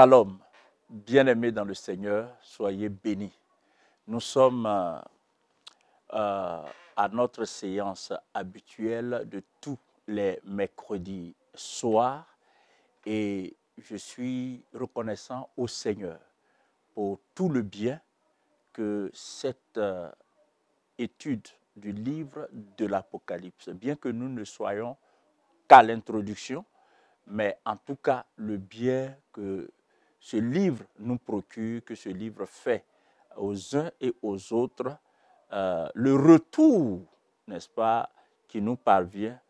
Shalom. Bien-aimés dans le Seigneur, soyez bénis. Nous sommes euh, euh, à notre séance habituelle de tous les mercredis soirs et je suis reconnaissant au Seigneur pour tout le bien que cette euh, étude du livre de l'Apocalypse, bien que nous ne soyons qu'à l'introduction, mais en tout cas le bien que ce livre nous procure, que ce livre fait aux uns et aux autres euh, le retour, n'est-ce pas, qui nous parvient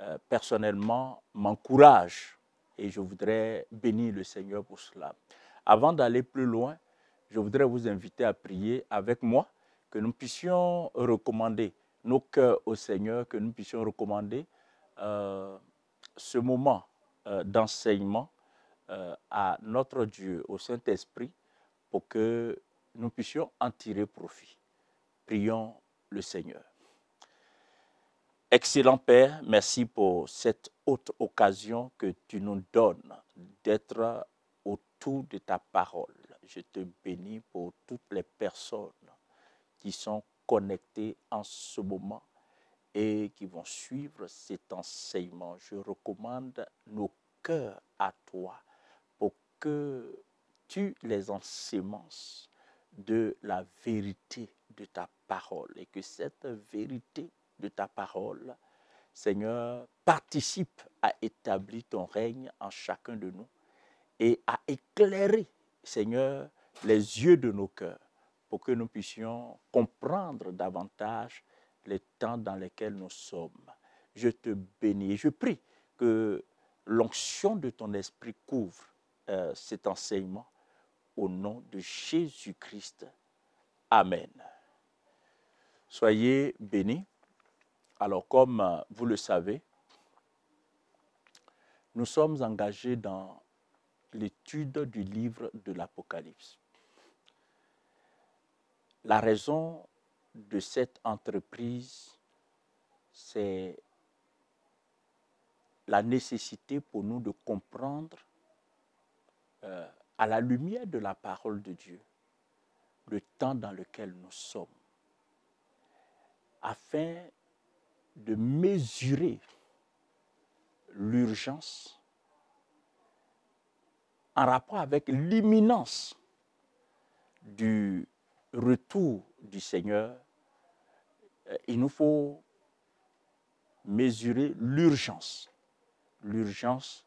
euh, personnellement m'encourage et je voudrais bénir le Seigneur pour cela. Avant d'aller plus loin, je voudrais vous inviter à prier avec moi, que nous puissions recommander nos cœurs au Seigneur, que nous puissions recommander euh, ce moment d'enseignement euh, à notre Dieu, au Saint-Esprit, pour que nous puissions en tirer profit. Prions le Seigneur. Excellent Père, merci pour cette haute occasion que tu nous donnes d'être autour de ta parole. Je te bénis pour toutes les personnes qui sont connectées en ce moment et qui vont suivre cet enseignement. Je recommande nos cœurs à toi que tu les ensemences de la vérité de ta parole et que cette vérité de ta parole, Seigneur, participe à établir ton règne en chacun de nous et à éclairer, Seigneur, les yeux de nos cœurs pour que nous puissions comprendre davantage les temps dans lesquels nous sommes. Je te bénis et je prie que l'onction de ton esprit couvre euh, cet enseignement au nom de Jésus-Christ. Amen. Soyez bénis. Alors comme euh, vous le savez, nous sommes engagés dans l'étude du livre de l'Apocalypse. La raison de cette entreprise, c'est la nécessité pour nous de comprendre euh, à la lumière de la parole de Dieu, le temps dans lequel nous sommes, afin de mesurer l'urgence en rapport avec l'imminence du retour du Seigneur, euh, il nous faut mesurer l'urgence, l'urgence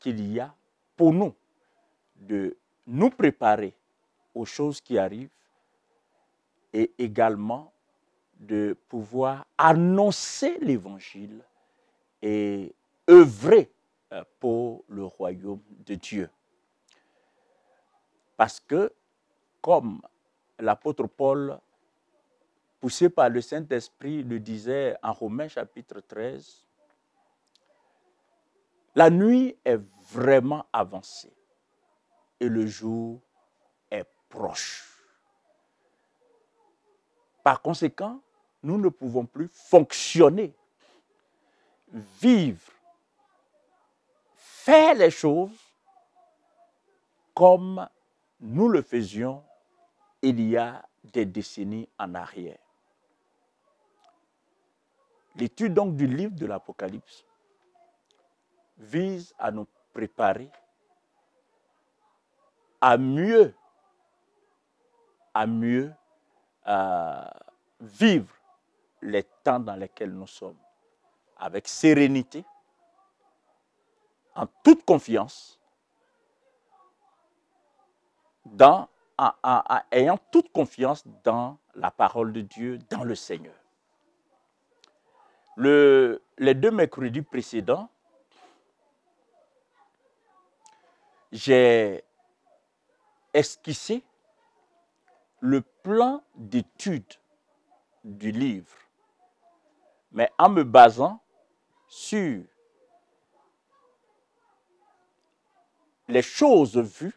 qu'il y a pour nous de nous préparer aux choses qui arrivent et également de pouvoir annoncer l'évangile et œuvrer euh, pour le royaume de Dieu. Parce que, comme l'apôtre Paul, poussé par le Saint-Esprit, le disait en Romains chapitre 13, la nuit est vraiment avancée et le jour est proche. Par conséquent, nous ne pouvons plus fonctionner, vivre, faire les choses comme nous le faisions il y a des décennies en arrière. L'étude donc du livre de l'Apocalypse vise à nous préparer à mieux, à mieux euh, vivre les temps dans lesquels nous sommes, avec sérénité, en toute confiance, en, ayant toute confiance dans la parole de Dieu, dans le Seigneur. Le, les deux mercredis précédents, j'ai esquisser le plan d'étude du livre, mais en me basant sur les choses vues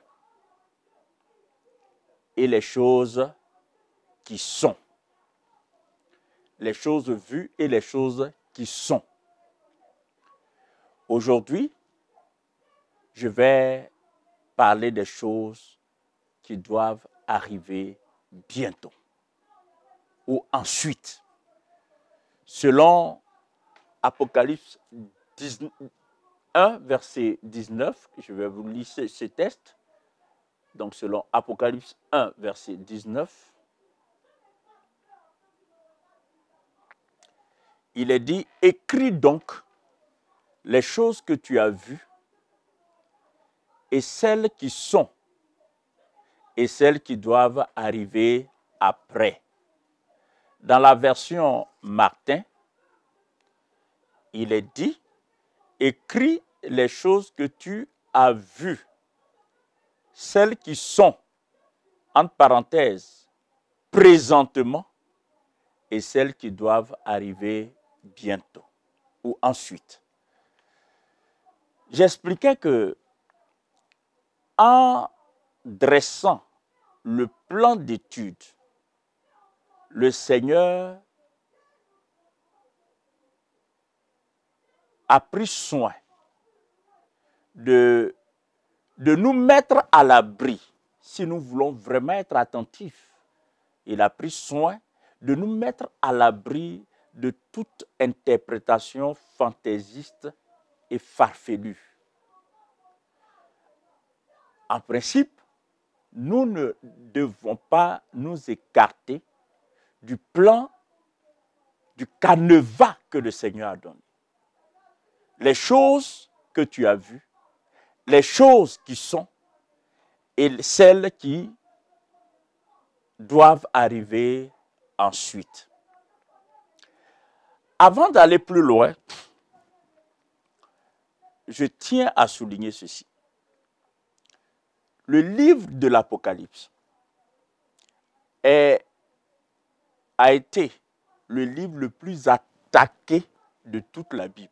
et les choses qui sont. Les choses vues et les choses qui sont. Aujourd'hui, je vais parler des choses qui doivent arriver bientôt ou ensuite. Selon Apocalypse 1, verset 19, je vais vous lire ce texte. Donc selon Apocalypse 1, verset 19, il est dit, écris donc les choses que tu as vues et celles qui sont et celles qui doivent arriver après. Dans la version Martin, il est dit, écris les choses que tu as vues, celles qui sont, entre parenthèses, présentement, et celles qui doivent arriver bientôt ou ensuite. J'expliquais que en dressant le plan d'étude, le Seigneur a pris soin de, de nous mettre à l'abri si nous voulons vraiment être attentifs. Il a pris soin de nous mettre à l'abri de toute interprétation fantaisiste et farfelue. En principe, nous ne devons pas nous écarter du plan, du canevas que le Seigneur a donné. Les choses que tu as vues, les choses qui sont et celles qui doivent arriver ensuite. Avant d'aller plus loin, je tiens à souligner ceci le livre de l'Apocalypse a été le livre le plus attaqué de toute la Bible.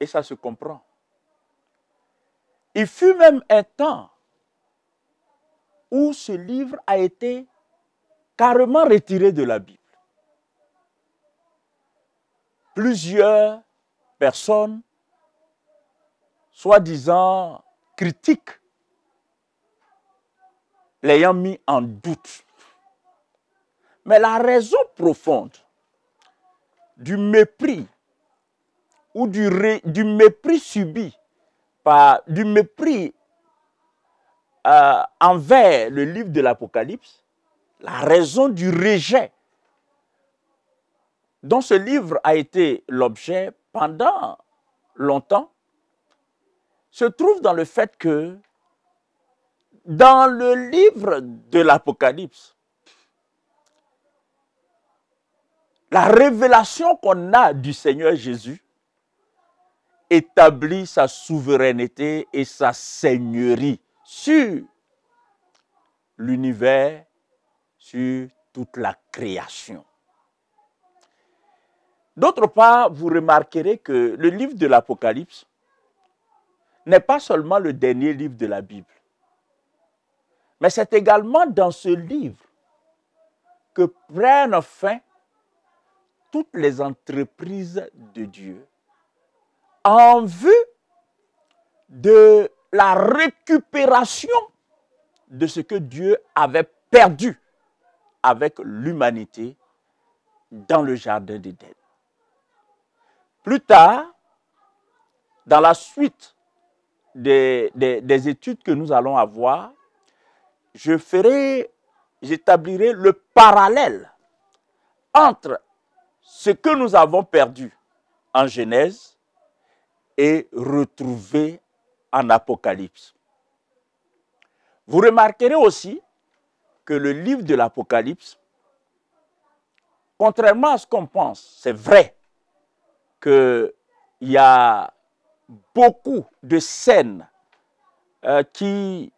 Et ça se comprend. Il fut même un temps où ce livre a été carrément retiré de la Bible. Plusieurs personnes soi-disant critique, l'ayant mis en doute. Mais la raison profonde du mépris ou du, mépris subi, par, du mépris euh, envers le livre de l'Apocalypse, la raison du rejet dont ce livre a été l'objet pendant longtemps, se trouve dans le fait que dans le livre de l'Apocalypse, la révélation qu'on a du Seigneur Jésus établit sa souveraineté et sa seigneurie sur l'univers, sur toute la création. D'autre part, vous remarquerez que le livre de l'Apocalypse n'est pas seulement le dernier livre de la Bible, mais c'est également dans ce livre que prennent fin toutes les entreprises de Dieu en vue de la récupération de ce que Dieu avait perdu avec l'humanité dans le Jardin d'Éden. Plus tard, dans la suite des, des, études que nous allons avoir, je ferai, j'établirai le parallèle entre ce que nous avons perdu en Genèse et retrouvé en Apocalypse. Vous remarquerez aussi que le livre de l'Apocalypse, contrairement à ce qu'on pense, c'est vrai qu'il y a beaucoup de scènes euh, qui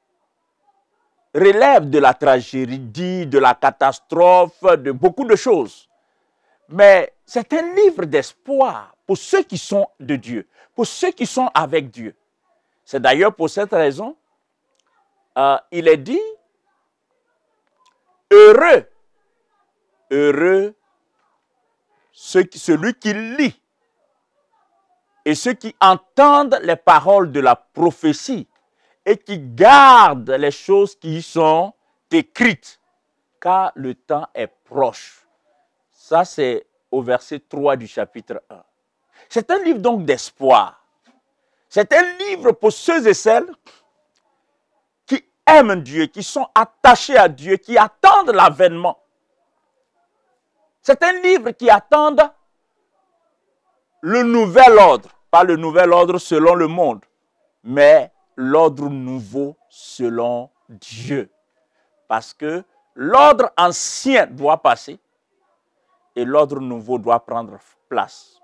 relèvent de la tragédie, de la catastrophe, de beaucoup de choses. Mais c'est un livre d'espoir pour ceux qui sont de Dieu, pour ceux qui sont avec Dieu. C'est d'ailleurs pour cette raison, euh, il est dit, heureux, heureux celui qui lit et ceux qui entendent les paroles de la prophétie et qui gardent les choses qui y sont écrites, car le temps est proche. Ça, c'est au verset 3 du chapitre 1. C'est un livre donc d'espoir. C'est un livre pour ceux et celles qui aiment Dieu, qui sont attachés à Dieu, qui attendent l'avènement. C'est un livre qui attend le nouvel ordre. Pas le nouvel ordre selon le monde, mais l'ordre nouveau selon Dieu. Parce que l'ordre ancien doit passer et l'ordre nouveau doit prendre place.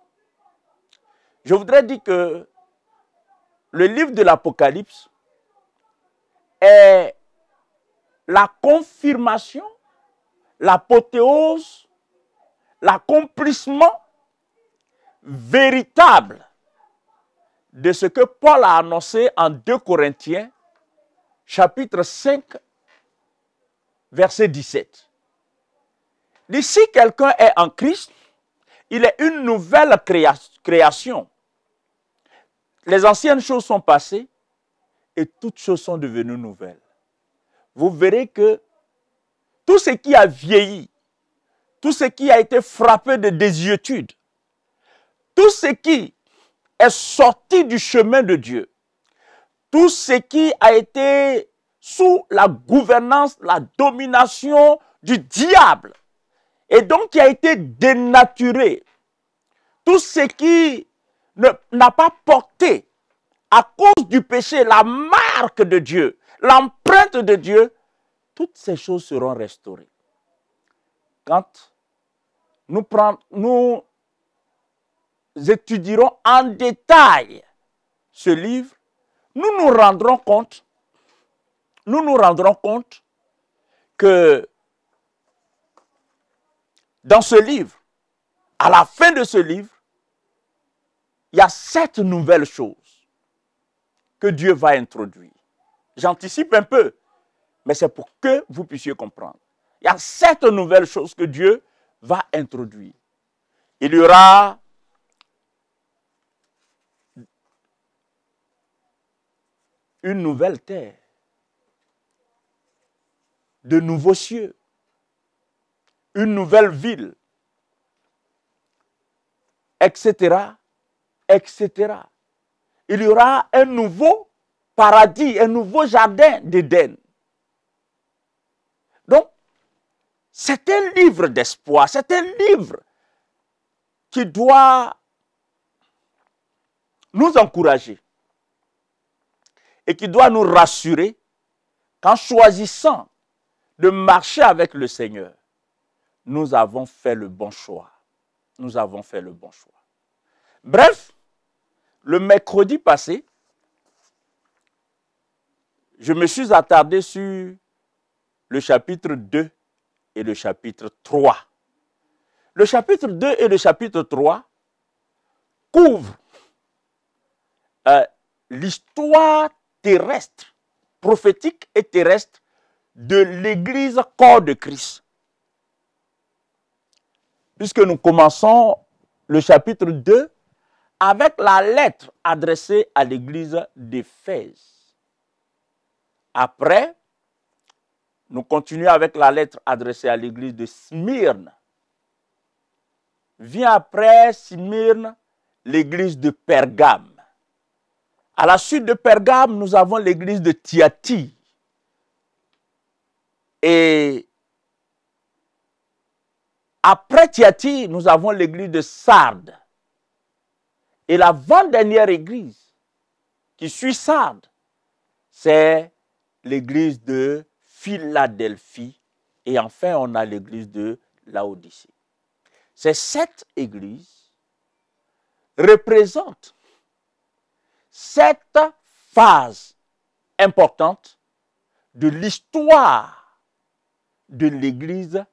Je voudrais dire que le livre de l'Apocalypse est la confirmation, l'apothéose, l'accomplissement véritable de ce que Paul a annoncé en 2 Corinthiens, chapitre 5, verset 17. Dit, si quelqu'un est en Christ, il est une nouvelle création. Les anciennes choses sont passées et toutes choses sont devenues nouvelles. Vous verrez que tout ce qui a vieilli, tout ce qui a été frappé de désuétude, tout ce qui est sorti du chemin de Dieu. Tout ce qui a été sous la gouvernance, la domination du diable, et donc qui a été dénaturé, tout ce qui n'a pas porté à cause du péché la marque de Dieu, l'empreinte de Dieu, toutes ces choses seront restaurées. Quand nous, prend, nous étudierons en détail ce livre, nous nous rendrons compte, nous nous rendrons compte que dans ce livre, à la fin de ce livre, il y a sept nouvelles choses que Dieu va introduire. J'anticipe un peu, mais c'est pour que vous puissiez comprendre. Il y a sept nouvelles choses que Dieu va introduire. Il y aura une nouvelle terre, de nouveaux cieux, une nouvelle ville, etc., etc. Il y aura un nouveau paradis, un nouveau jardin d'Éden. Donc, c'est un livre d'espoir, c'est un livre qui doit nous encourager et qui doit nous rassurer qu'en choisissant de marcher avec le Seigneur, nous avons fait le bon choix. Nous avons fait le bon choix. Bref, le mercredi passé, je me suis attardé sur le chapitre 2 et le chapitre 3. Le chapitre 2 et le chapitre 3 couvrent euh, l'histoire terrestre, prophétique et terrestre de l'Église corps de Christ. Puisque nous commençons le chapitre 2 avec la lettre adressée à l'Église d'Éphèse. Après, nous continuons avec la lettre adressée à l'Église de Smyrne. Vient après Smyrne l'Église de Pergame. À la suite de Pergame, nous avons l'église de Tiati. Et après Tiati, nous avons l'église de Sardes. Et la l'avant-dernière église qui suit Sardes, c'est l'église de Philadelphie. Et enfin, on a l'église de Laodicée. Ces sept églises représentent cette phase importante de l'histoire de l'Église,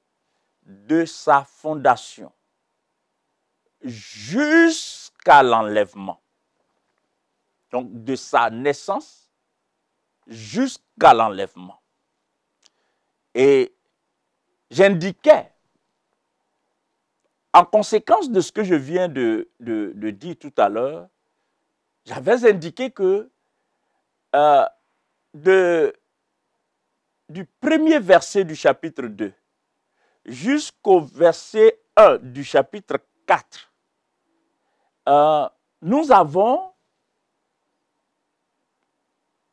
de sa fondation, jusqu'à l'enlèvement, donc de sa naissance jusqu'à l'enlèvement. Et j'indiquais, en conséquence de ce que je viens de, de dire tout à l'heure, j'avais indiqué que euh, du premier verset du chapitre 2 jusqu'au verset 1 du chapitre 4, euh, nous avons,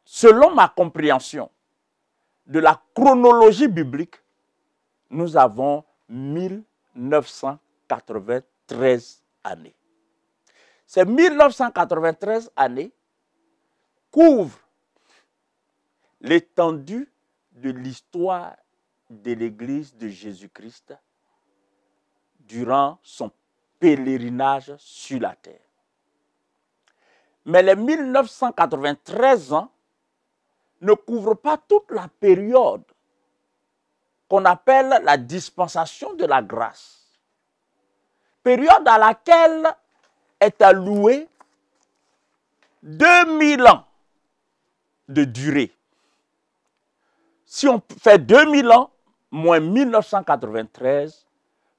selon ma compréhension de la chronologie biblique, nous avons 1993 années ces 1993 années couvrent l'étendue de l'histoire de l'Église de Jésus-Christ durant son pèlerinage sur la terre. Mais les 1993 ans ne couvrent pas toute la période qu'on appelle la dispensation de la grâce, période à laquelle est alloué 2000 ans de durée. Si on fait 2000 ans moins 1993,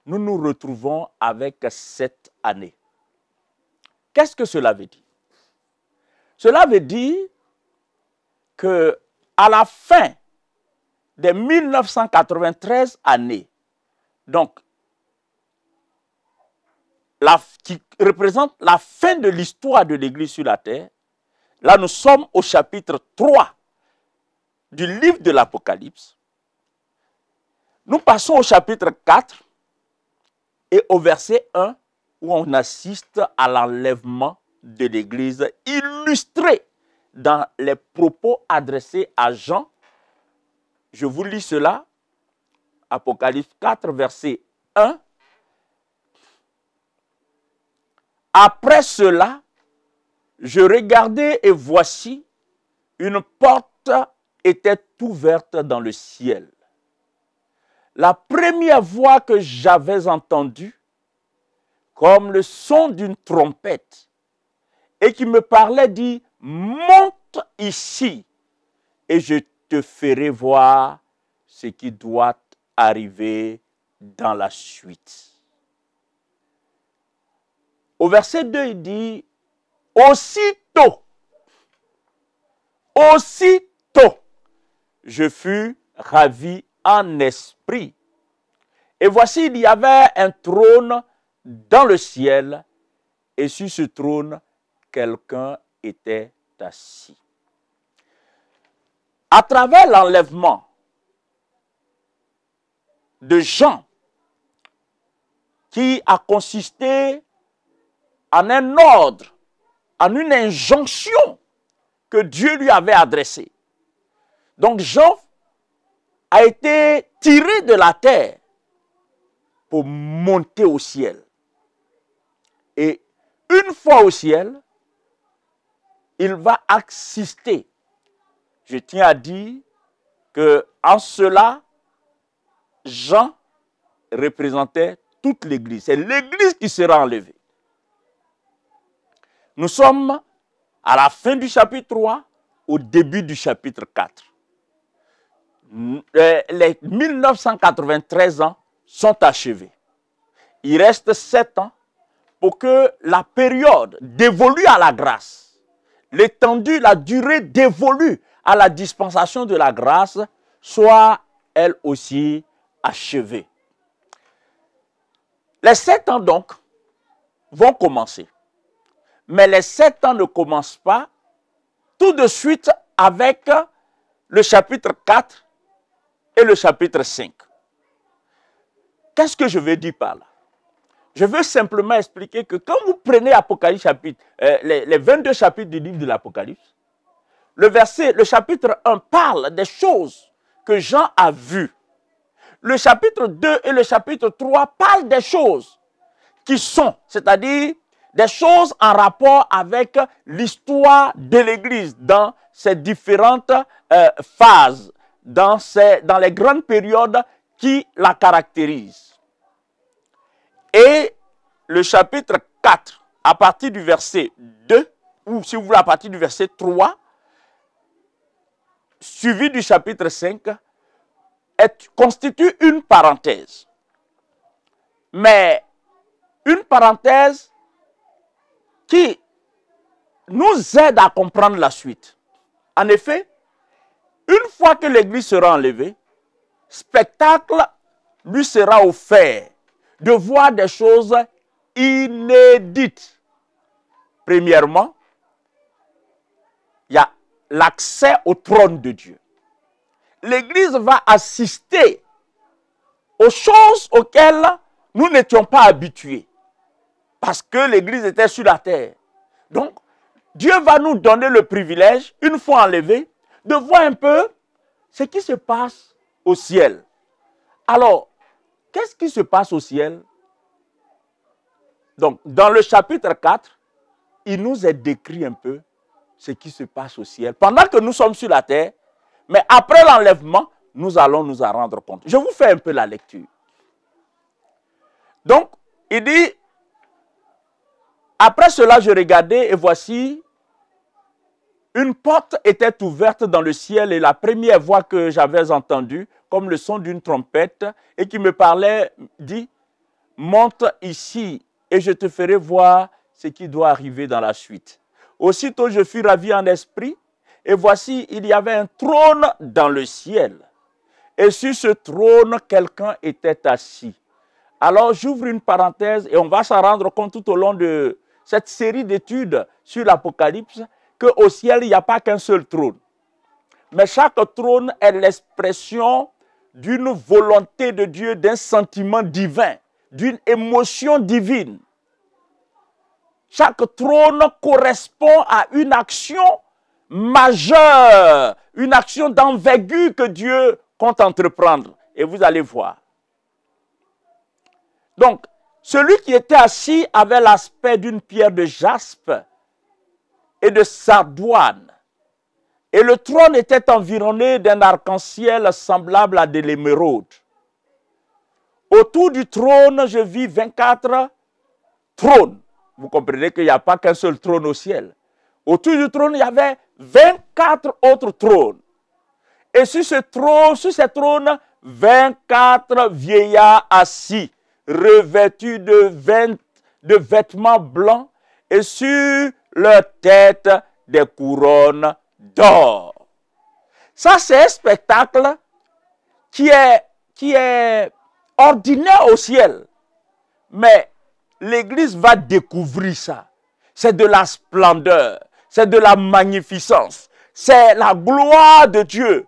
nous nous retrouvons avec cette année. Qu'est-ce que cela veut dire Cela veut dire que à la fin des 1993 années, donc qui représente la fin de l'histoire de l'Église sur la terre, là nous sommes au chapitre 3 du livre de l'Apocalypse. Nous passons au chapitre 4 et au verset 1 où on assiste à l'enlèvement de l'Église illustré dans les propos adressés à Jean. Je vous lis cela, Apocalypse 4, verset 1 Après cela, je regardais et voici, une porte était ouverte dans le ciel. La première voix que j'avais entendue, comme le son d'une trompette, et qui me parlait, dit, monte ici, et je te ferai voir ce qui doit arriver dans la suite. Au verset 2, il dit, aussitôt, aussitôt, je fus ravi en esprit. Et voici, il y avait un trône dans le ciel, et sur ce trône, quelqu'un était assis. À travers l'enlèvement de Jean, qui a consisté en un ordre, en une injonction que Dieu lui avait adressée. Donc Jean a été tiré de la terre pour monter au ciel. Et une fois au ciel, il va assister. Je tiens à dire que en cela, Jean représentait toute l'Église. C'est l'Église qui sera enlevée. Nous sommes à la fin du chapitre 3, au début du chapitre 4. Euh, les 1993 ans sont achevés. Il reste 7 ans pour que la période dévolue à la grâce, l'étendue, la durée dévolue à la dispensation de la grâce soit elle aussi achevée. Les 7 ans donc vont commencer. Mais les sept ans ne commencent pas tout de suite avec le chapitre 4 et le chapitre 5. Qu'est-ce que je veux dire par là Je veux simplement expliquer que quand vous prenez Apocalypse chapitre, euh, les, les 22 chapitres du livre de l'Apocalypse, le verset, le chapitre 1 parle des choses que Jean a vues. Le chapitre 2 et le chapitre 3 parlent des choses qui sont, c'est-à-dire des choses en rapport avec l'histoire de l'Église dans ses différentes euh, phases, dans, ses, dans les grandes périodes qui la caractérisent. Et le chapitre 4, à partir du verset 2, ou si vous voulez, à partir du verset 3, suivi du chapitre 5, constitue une parenthèse. Mais une parenthèse qui nous aide à comprendre la suite. En effet, une fois que l'Église sera enlevée, spectacle lui sera offert de voir des choses inédites. Premièrement, il y a l'accès au trône de Dieu. L'Église va assister aux choses auxquelles nous n'étions pas habitués. Parce que l'Église était sur la terre. Donc, Dieu va nous donner le privilège, une fois enlevé, de voir un peu ce qui se passe au ciel. Alors, qu'est-ce qui se passe au ciel Donc, dans le chapitre 4, il nous est décrit un peu ce qui se passe au ciel. Pendant que nous sommes sur la terre, mais après l'enlèvement, nous allons nous en rendre compte. Je vous fais un peu la lecture. Donc, il dit, après cela, je regardais et voici, une porte était ouverte dans le ciel et la première voix que j'avais entendue, comme le son d'une trompette, et qui me parlait, dit, monte ici et je te ferai voir ce qui doit arriver dans la suite. Aussitôt je fus ravi en esprit, et voici, il y avait un trône dans le ciel. Et sur ce trône, quelqu'un était assis. Alors j'ouvre une parenthèse et on va s'en rendre compte tout au long de cette série d'études sur l'Apocalypse qu'au ciel, il n'y a pas qu'un seul trône. Mais chaque trône est l'expression d'une volonté de Dieu, d'un sentiment divin, d'une émotion divine. Chaque trône correspond à une action majeure, une action d'envergure que Dieu compte entreprendre. Et vous allez voir. Donc, celui qui était assis avait l'aspect d'une pierre de jaspe et de sardoine. Et le trône était environné d'un arc-en-ciel semblable à de l'émeraude. Autour du trône, je vis 24 trônes. Vous comprenez qu'il n'y a pas qu'un seul trône au ciel. Autour du trône, il y avait 24 autres trônes. Et sur ce trône, sur ces trônes, 24 vieillards assis revêtus de, vêtements blancs et sur leur tête des couronnes d'or. Ça, c'est un spectacle qui est, qui est ordinaire au ciel. Mais l'Église va découvrir ça. C'est de la splendeur, c'est de la magnificence, c'est la gloire de Dieu.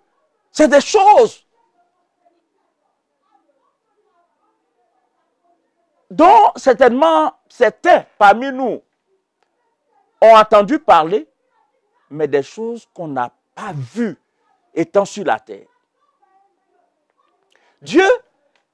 C'est des choses dont certainement certains parmi nous ont entendu parler, mais des choses qu'on n'a pas vues étant sur la terre. Dieu,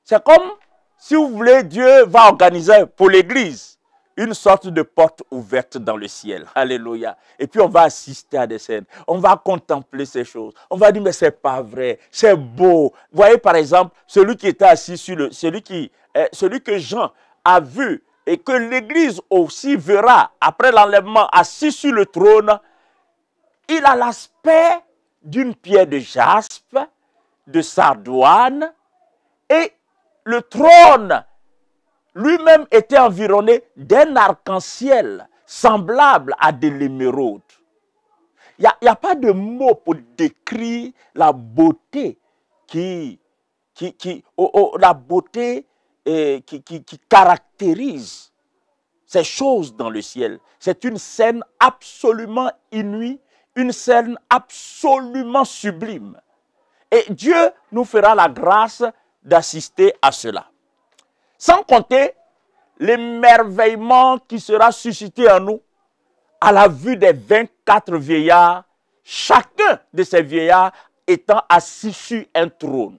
c'est comme, si vous voulez, Dieu va organiser pour l'Église une sorte de porte ouverte dans le ciel. Alléluia. Et puis on va assister à des scènes, on va contempler ces choses, on va dire mais c'est pas vrai, c'est beau. voyez par exemple celui qui était assis sur le, celui qui, eh, celui que Jean a vu et que l'Église aussi verra après l'enlèvement assis sur le trône, il a l'aspect d'une pierre de jaspe, de sardoine, et le trône lui-même était environné d'un arc-en-ciel semblable à de l'émeraude. Il n'y a, pas de mots pour décrire la beauté qui, qui, oh, oh, la beauté et qui, caractérise ces choses dans le ciel. C'est une scène absolument inouïe, une scène absolument sublime. Et Dieu nous fera la grâce d'assister à cela. Sans compter l'émerveillement qui sera suscité en nous à la vue des 24 vieillards, chacun de ces vieillards étant assis sur un trône.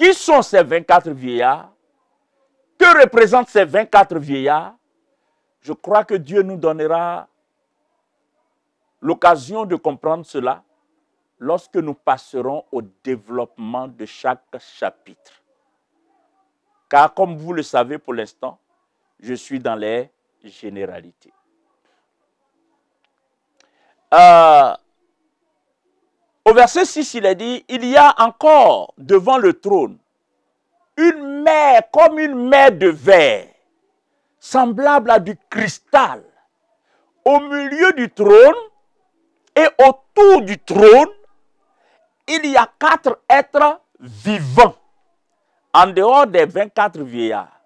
Qui sont ces 24 vieillards Que représentent ces 24 vieillards Je crois que Dieu nous donnera l'occasion de comprendre cela lorsque nous passerons au développement de chaque chapitre. Car comme vous le savez pour l'instant, je suis dans les généralités. Euh, au verset 6, il est dit, il y a encore devant le trône une mer comme une mer de verre, semblable à du cristal. Au milieu du trône et autour du trône, il y a quatre êtres vivants, en dehors des 24 vieillards.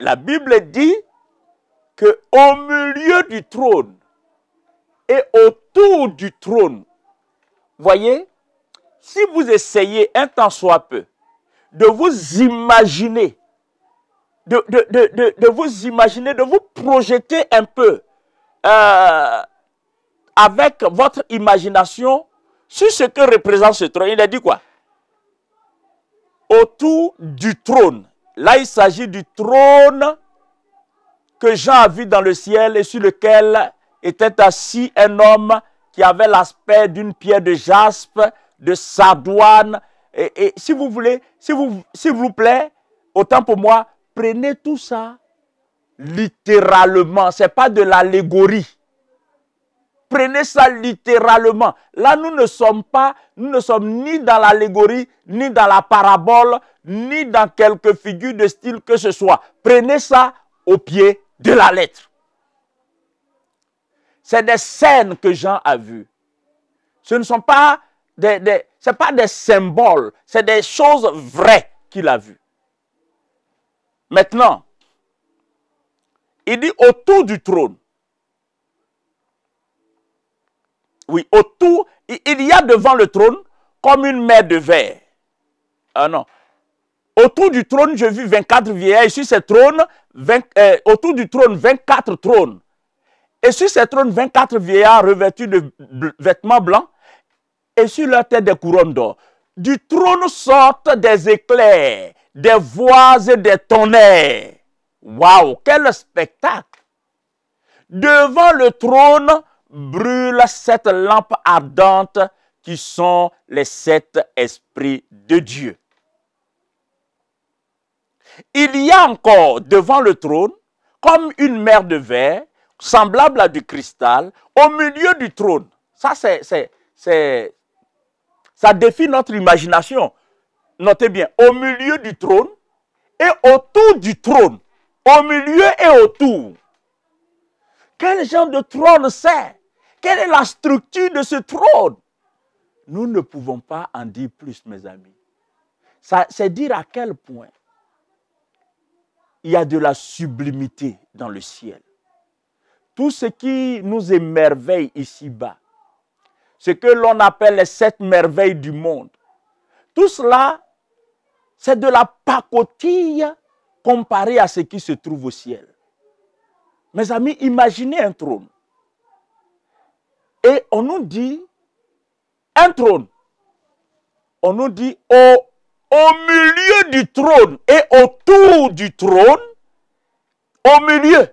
La Bible dit que au milieu du trône et autour du trône, Voyez, si vous essayez un temps soit peu de vous imaginer, de, de, vous imaginer, de vous projeter un peu euh, avec votre imagination sur ce que représente ce trône. Il a dit quoi Autour du trône. Là, il s'agit du trône que Jean a vu dans le ciel et sur lequel était assis un homme qui avait l'aspect d'une pierre de jaspe, de sardoine. Et, si vous voulez, s'il vous, vous plaît, autant pour moi, prenez tout ça littéralement. Ce n'est pas de l'allégorie. Prenez ça littéralement. Là, nous ne sommes pas, nous ne sommes ni dans l'allégorie, ni dans la parabole, ni dans quelque figure de style que ce soit. Prenez ça au pied de la lettre. C'est des scènes que Jean a vues. Ce ne sont pas des, pas des symboles, c'est des choses vraies qu'il a vues. Maintenant, il dit autour du trône. Oui, autour, il y a devant le trône comme une mer de verre. Ah non. Autour du trône, je vis 24 vieillards. sur Sur trône. 20, autour du trône, 24 trônes. Et sur ces trônes, 24 vieillards revêtus de vêtements blancs, et sur leur tête des couronnes d'or. Du trône sortent des éclairs, des voix et des tonnerres. Waouh, quel spectacle! Devant le trône brûle sept lampes ardentes qui sont les sept esprits de Dieu. Il y a encore devant le trône, comme une mer de verre, semblable à du cristal, au milieu du trône. Ça, c'est, c'est, ça défie notre imagination. Notez bien, au milieu du trône et autour du trône. Au milieu et autour. Quel genre de trône c'est Quelle est la structure de ce trône Nous ne pouvons pas en dire plus, mes amis. c'est dire à quel point il y a de la sublimité dans le ciel tout ce qui nous émerveille ici-bas, ce que l'on appelle les sept merveilles du monde, tout cela, c'est de la pacotille comparé à ce qui se trouve au ciel. Mes amis, imaginez un trône. Et on nous dit, un trône. On nous dit, au, au milieu du trône et autour du trône, au milieu,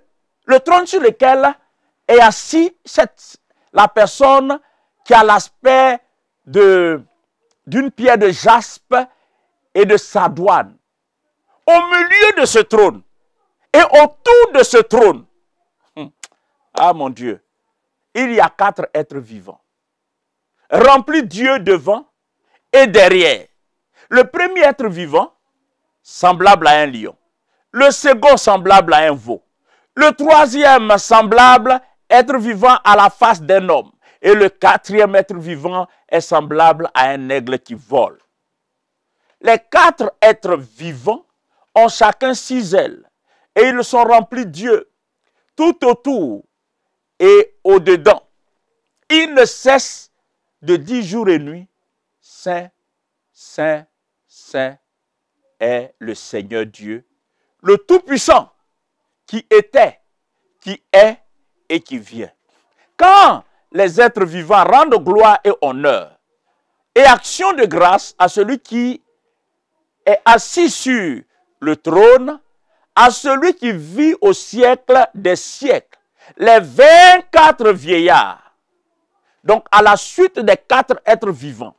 le trône sur lequel est assis cette, la personne qui a l'aspect d'une pierre de jaspe et de sardoine. Au milieu de ce trône et autour de ce trône, hum, ah mon Dieu, il y a quatre êtres vivants, remplis Dieu devant et derrière. Le premier être vivant, semblable à un lion. Le second, semblable à un veau. Le troisième, semblable, être vivant à la face d'un homme. Et le quatrième être vivant est semblable à un aigle qui vole. Les quatre êtres vivants ont chacun six ailes et ils sont remplis Dieu tout autour et au-dedans. Ils ne cessent de dire jour et nuit, Saint, Saint, Saint est le Seigneur Dieu, le Tout-Puissant qui était, qui est et qui vient. Quand les êtres vivants rendent gloire et honneur et action de grâce à celui qui est assis sur le trône, à celui qui vit au siècle des siècles, les 24 vieillards, donc à la suite des quatre êtres vivants,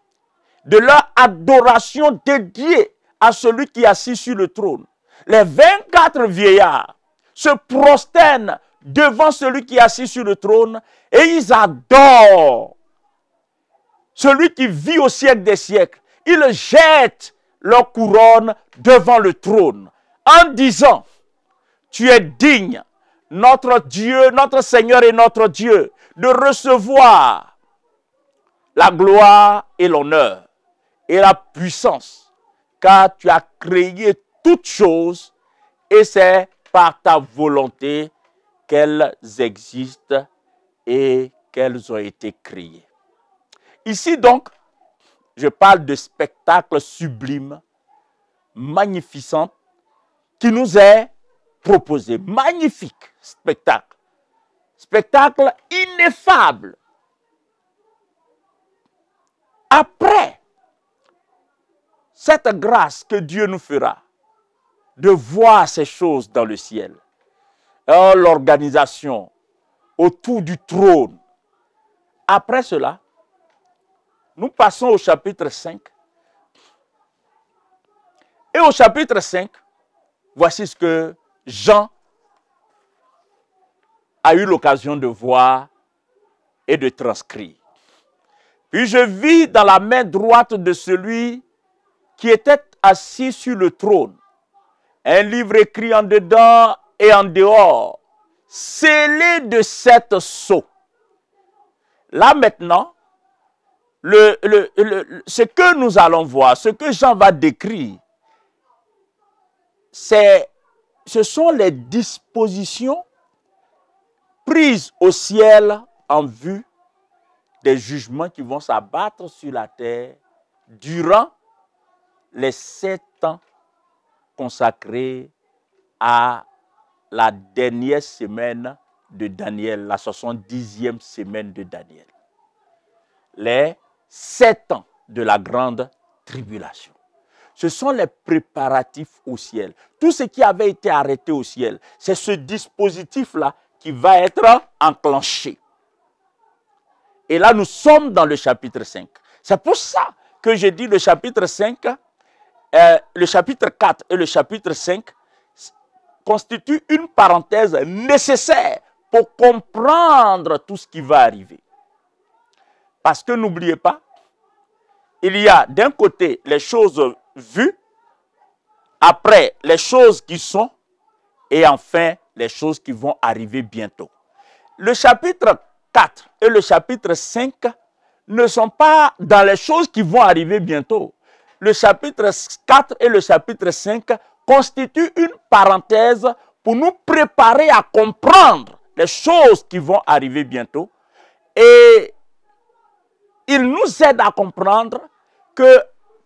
de leur adoration dédiée à celui qui est assis sur le trône, les 24 vieillards se prosternent devant celui qui est assis sur le trône et ils adorent celui qui vit au siècle des siècles. Ils jettent leur couronne devant le trône en disant, tu es digne, notre Dieu, notre Seigneur et notre Dieu, de recevoir la gloire et l'honneur et la puissance, car tu as créé toutes choses et c'est par ta volonté qu'elles existent et qu'elles ont été créées. Ici donc, je parle de spectacle sublime, magnificent, qui nous est proposé. Magnifique spectacle. Spectacle ineffable. Après cette grâce que Dieu nous fera, de voir ces choses dans le ciel. Oh, l'organisation autour du trône. Après cela, nous passons au chapitre 5. Et au chapitre 5, voici ce que Jean a eu l'occasion de voir et de transcrire. Puis je vis dans la main droite de celui qui était assis sur le trône un livre écrit en dedans et en dehors, scellé de sept sceaux. Là maintenant, ce que nous allons voir, ce que Jean va décrire, c'est, ce sont les dispositions prises au ciel en vue des jugements qui vont s'abattre sur la terre durant les sept ans consacré à la dernière semaine de Daniel, la 70e semaine de Daniel. Les sept ans de la grande tribulation. Ce sont les préparatifs au ciel. Tout ce qui avait été arrêté au ciel, c'est ce dispositif-là qui va être enclenché. Et là, nous sommes dans le chapitre 5. C'est pour ça que je dis le chapitre 5 euh, le chapitre 4 et le chapitre 5 constituent une parenthèse nécessaire pour comprendre tout ce qui va arriver. Parce que n'oubliez pas, il y a d'un côté les choses vues, après les choses qui sont, et enfin les choses qui vont arriver bientôt. Le chapitre 4 et le chapitre 5 ne sont pas dans les choses qui vont arriver bientôt le chapitre 4 et le chapitre 5 constituent une parenthèse pour nous préparer à comprendre les choses qui vont arriver bientôt. Et il nous aide à comprendre que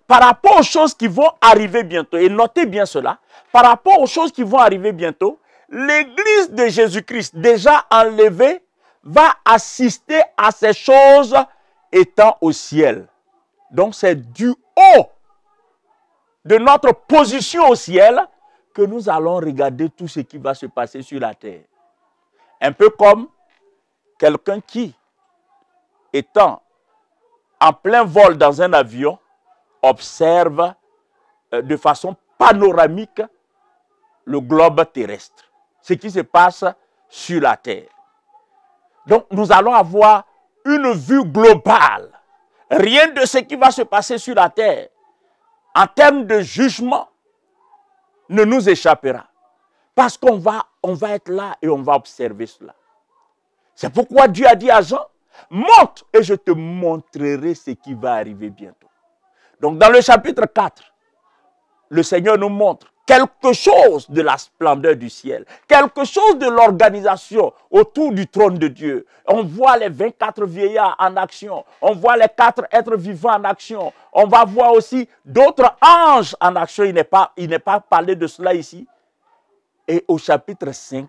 par rapport aux choses qui vont arriver bientôt, et notez bien cela, par rapport aux choses qui vont arriver bientôt, l'Église de Jésus-Christ, déjà enlevée, va assister à ces choses étant au ciel. Donc c'est du haut de notre position au ciel que nous allons regarder tout ce qui va se passer sur la terre. Un peu comme quelqu'un qui, étant en plein vol dans un avion, observe euh, de façon panoramique le globe terrestre, ce qui se passe sur la terre. Donc nous allons avoir une vue globale, rien de ce qui va se passer sur la terre en termes de jugement, ne nous échappera. Parce qu'on va, on va être là et on va observer cela. C'est pourquoi Dieu a dit à Jean, montre et je te montrerai ce qui va arriver bientôt. Donc dans le chapitre 4, le Seigneur nous montre quelque chose de la splendeur du ciel, quelque chose de l'organisation autour du trône de Dieu. On voit les 24 vieillards en action, on voit les quatre êtres vivants en action, on va voir aussi d'autres anges en action. Il n'est pas, pas parlé de cela ici. Et au chapitre 5,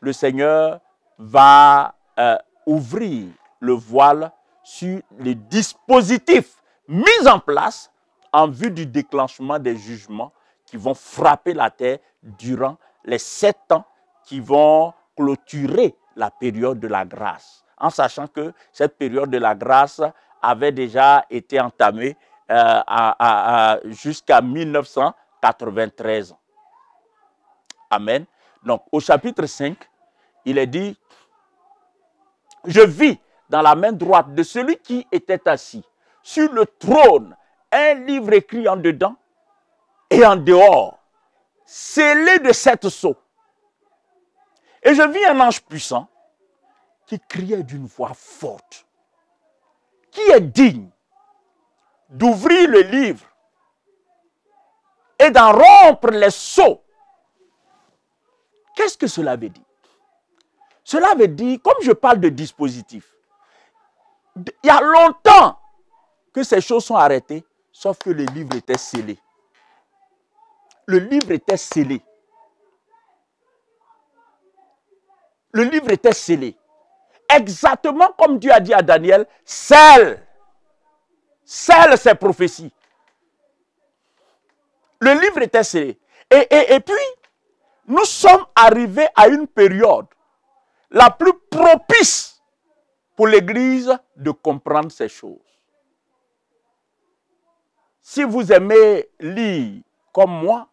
le Seigneur va euh, ouvrir le voile sur les dispositifs mis en place en vue du déclenchement des jugements qui vont frapper la terre durant les sept ans qui vont clôturer la période de la grâce. En sachant que cette période de la grâce avait déjà été entamée euh, jusqu'à 1993. Amen. Donc au chapitre 5, il est dit, je vis dans la main droite de celui qui était assis sur le trône un livre écrit en dedans et en dehors, scellé de cette sceau. Et je vis un ange puissant qui criait d'une voix forte, qui est digne d'ouvrir le livre et d'en rompre les sceaux. Qu'est-ce que cela veut dire Cela veut dire, comme je parle de dispositif, il y a longtemps que ces choses sont arrêtées, sauf que le livre était scellé le livre était scellé. Le livre était scellé. Exactement comme Dieu a dit à Daniel, scelle, scelle ses prophéties. Le livre était scellé. Et, et puis, nous sommes arrivés à une période la plus propice pour l'Église de comprendre ces choses. Si vous aimez lire comme moi,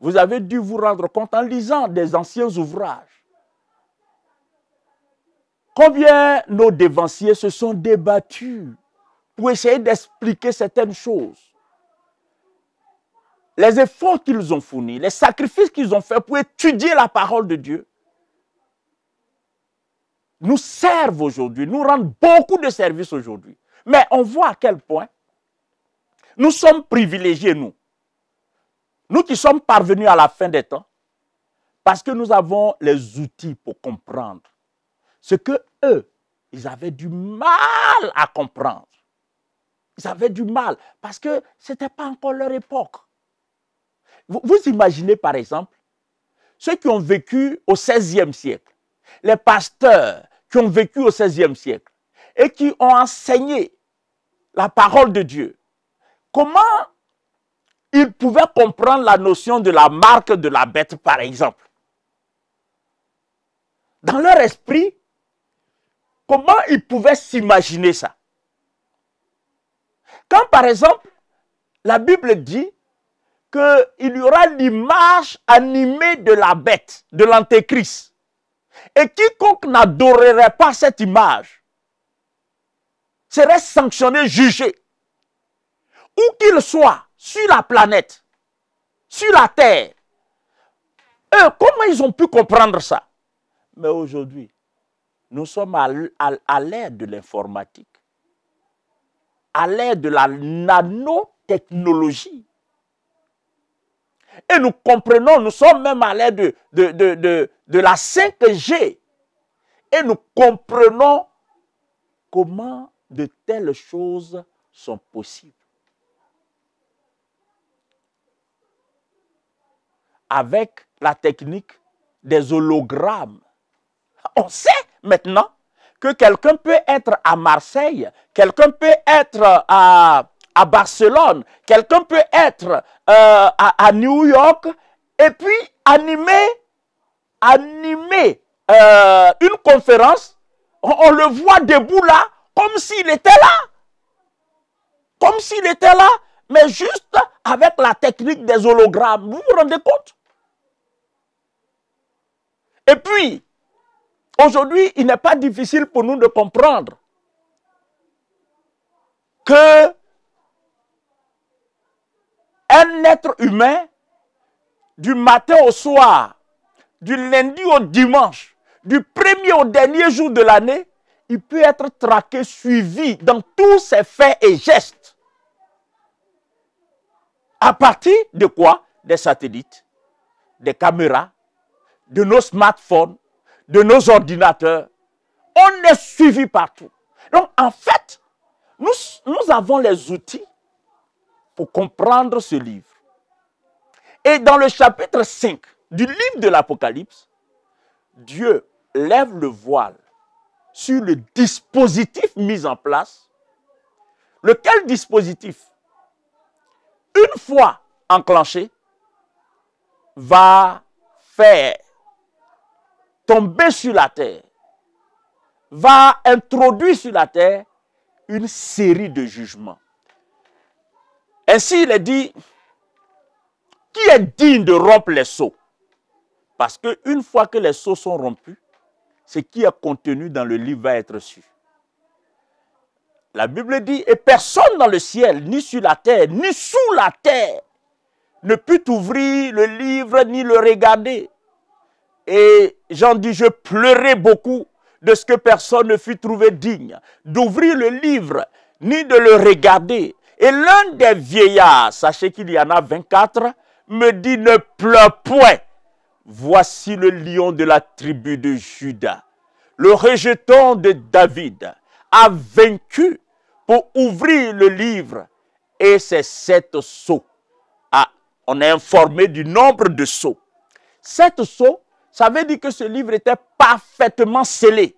vous avez dû vous rendre compte en lisant des anciens ouvrages. Combien nos dévanciers se sont débattus pour essayer d'expliquer certaines choses les efforts qu'ils ont fournis, les sacrifices qu'ils ont faits pour étudier la parole de Dieu, nous servent aujourd'hui, nous rendent beaucoup de services aujourd'hui. Mais on voit à quel point nous sommes privilégiés, nous, nous qui sommes parvenus à la fin des temps, parce que nous avons les outils pour comprendre ce que eux, ils avaient du mal à comprendre. Ils avaient du mal parce que ce n'était pas encore leur époque. Vous, vous, imaginez par exemple ceux qui ont vécu au XVIe siècle, les pasteurs qui ont vécu au XVIe siècle et qui ont enseigné la parole de Dieu. Comment ils pouvait comprendre la notion de la marque de la bête, par exemple. Dans leur esprit, comment ils pouvaient s'imaginer ça Quand, par exemple, la Bible dit qu'il y aura l'image animée de la bête, de l'antéchrist, et quiconque n'adorerait pas cette image serait sanctionné, jugé, où qu'il soit, sur la planète, sur la terre. Eux, comment ils ont pu comprendre ça Mais aujourd'hui, nous sommes à, l'ère de l'informatique, à l'ère de la nanotechnologie. Et nous comprenons, nous sommes même à l'ère de, de la 5G. Et nous comprenons comment de telles choses sont possibles. avec la technique des hologrammes. On sait maintenant que quelqu'un peut être à Marseille, quelqu'un peut être euh, à, Barcelone, quelqu'un peut être euh, à, New York, et puis animer, animer euh, une conférence, on le voit debout là, comme s'il était là. Comme s'il était là, mais juste avec la technique des hologrammes. Vous vous rendez compte et puis, aujourd'hui, il n'est pas difficile pour nous de comprendre que un être humain, du matin au soir, du lundi au dimanche, du premier au dernier jour de l'année, il peut être traqué, suivi dans tous ses faits et gestes. À partir de quoi Des satellites, des caméras, de nos smartphones, de nos ordinateurs. On est suivi partout. Donc, en fait, nous, nous avons les outils pour comprendre ce livre. Et dans le chapitre 5 du livre de l'Apocalypse, Dieu lève le voile sur le dispositif mis en place. Lequel dispositif, une fois enclenché, va faire tomber sur la terre, va introduire sur la terre une série de jugements. Ainsi, il est dit, qui est digne de rompre les seaux Parce qu'une fois que les seaux sont rompus, ce qui est contenu dans le livre va être su. La Bible dit, et personne dans le ciel, ni sur la terre, ni sous la terre, ne put ouvrir le livre ni le regarder. Et Jean dit, je pleurais beaucoup de ce que personne ne fut trouvé digne d'ouvrir le livre, ni de le regarder. Et l'un des vieillards, sachez qu'il y en a 24, me dit, ne pleure point. Voici le lion de la tribu de Judas, le rejeton de David, a vaincu pour ouvrir le livre et ses sept sceaux. Ah, on est informé du nombre de sceaux. Sept sceaux, ça veut dire que ce livre était parfaitement scellé.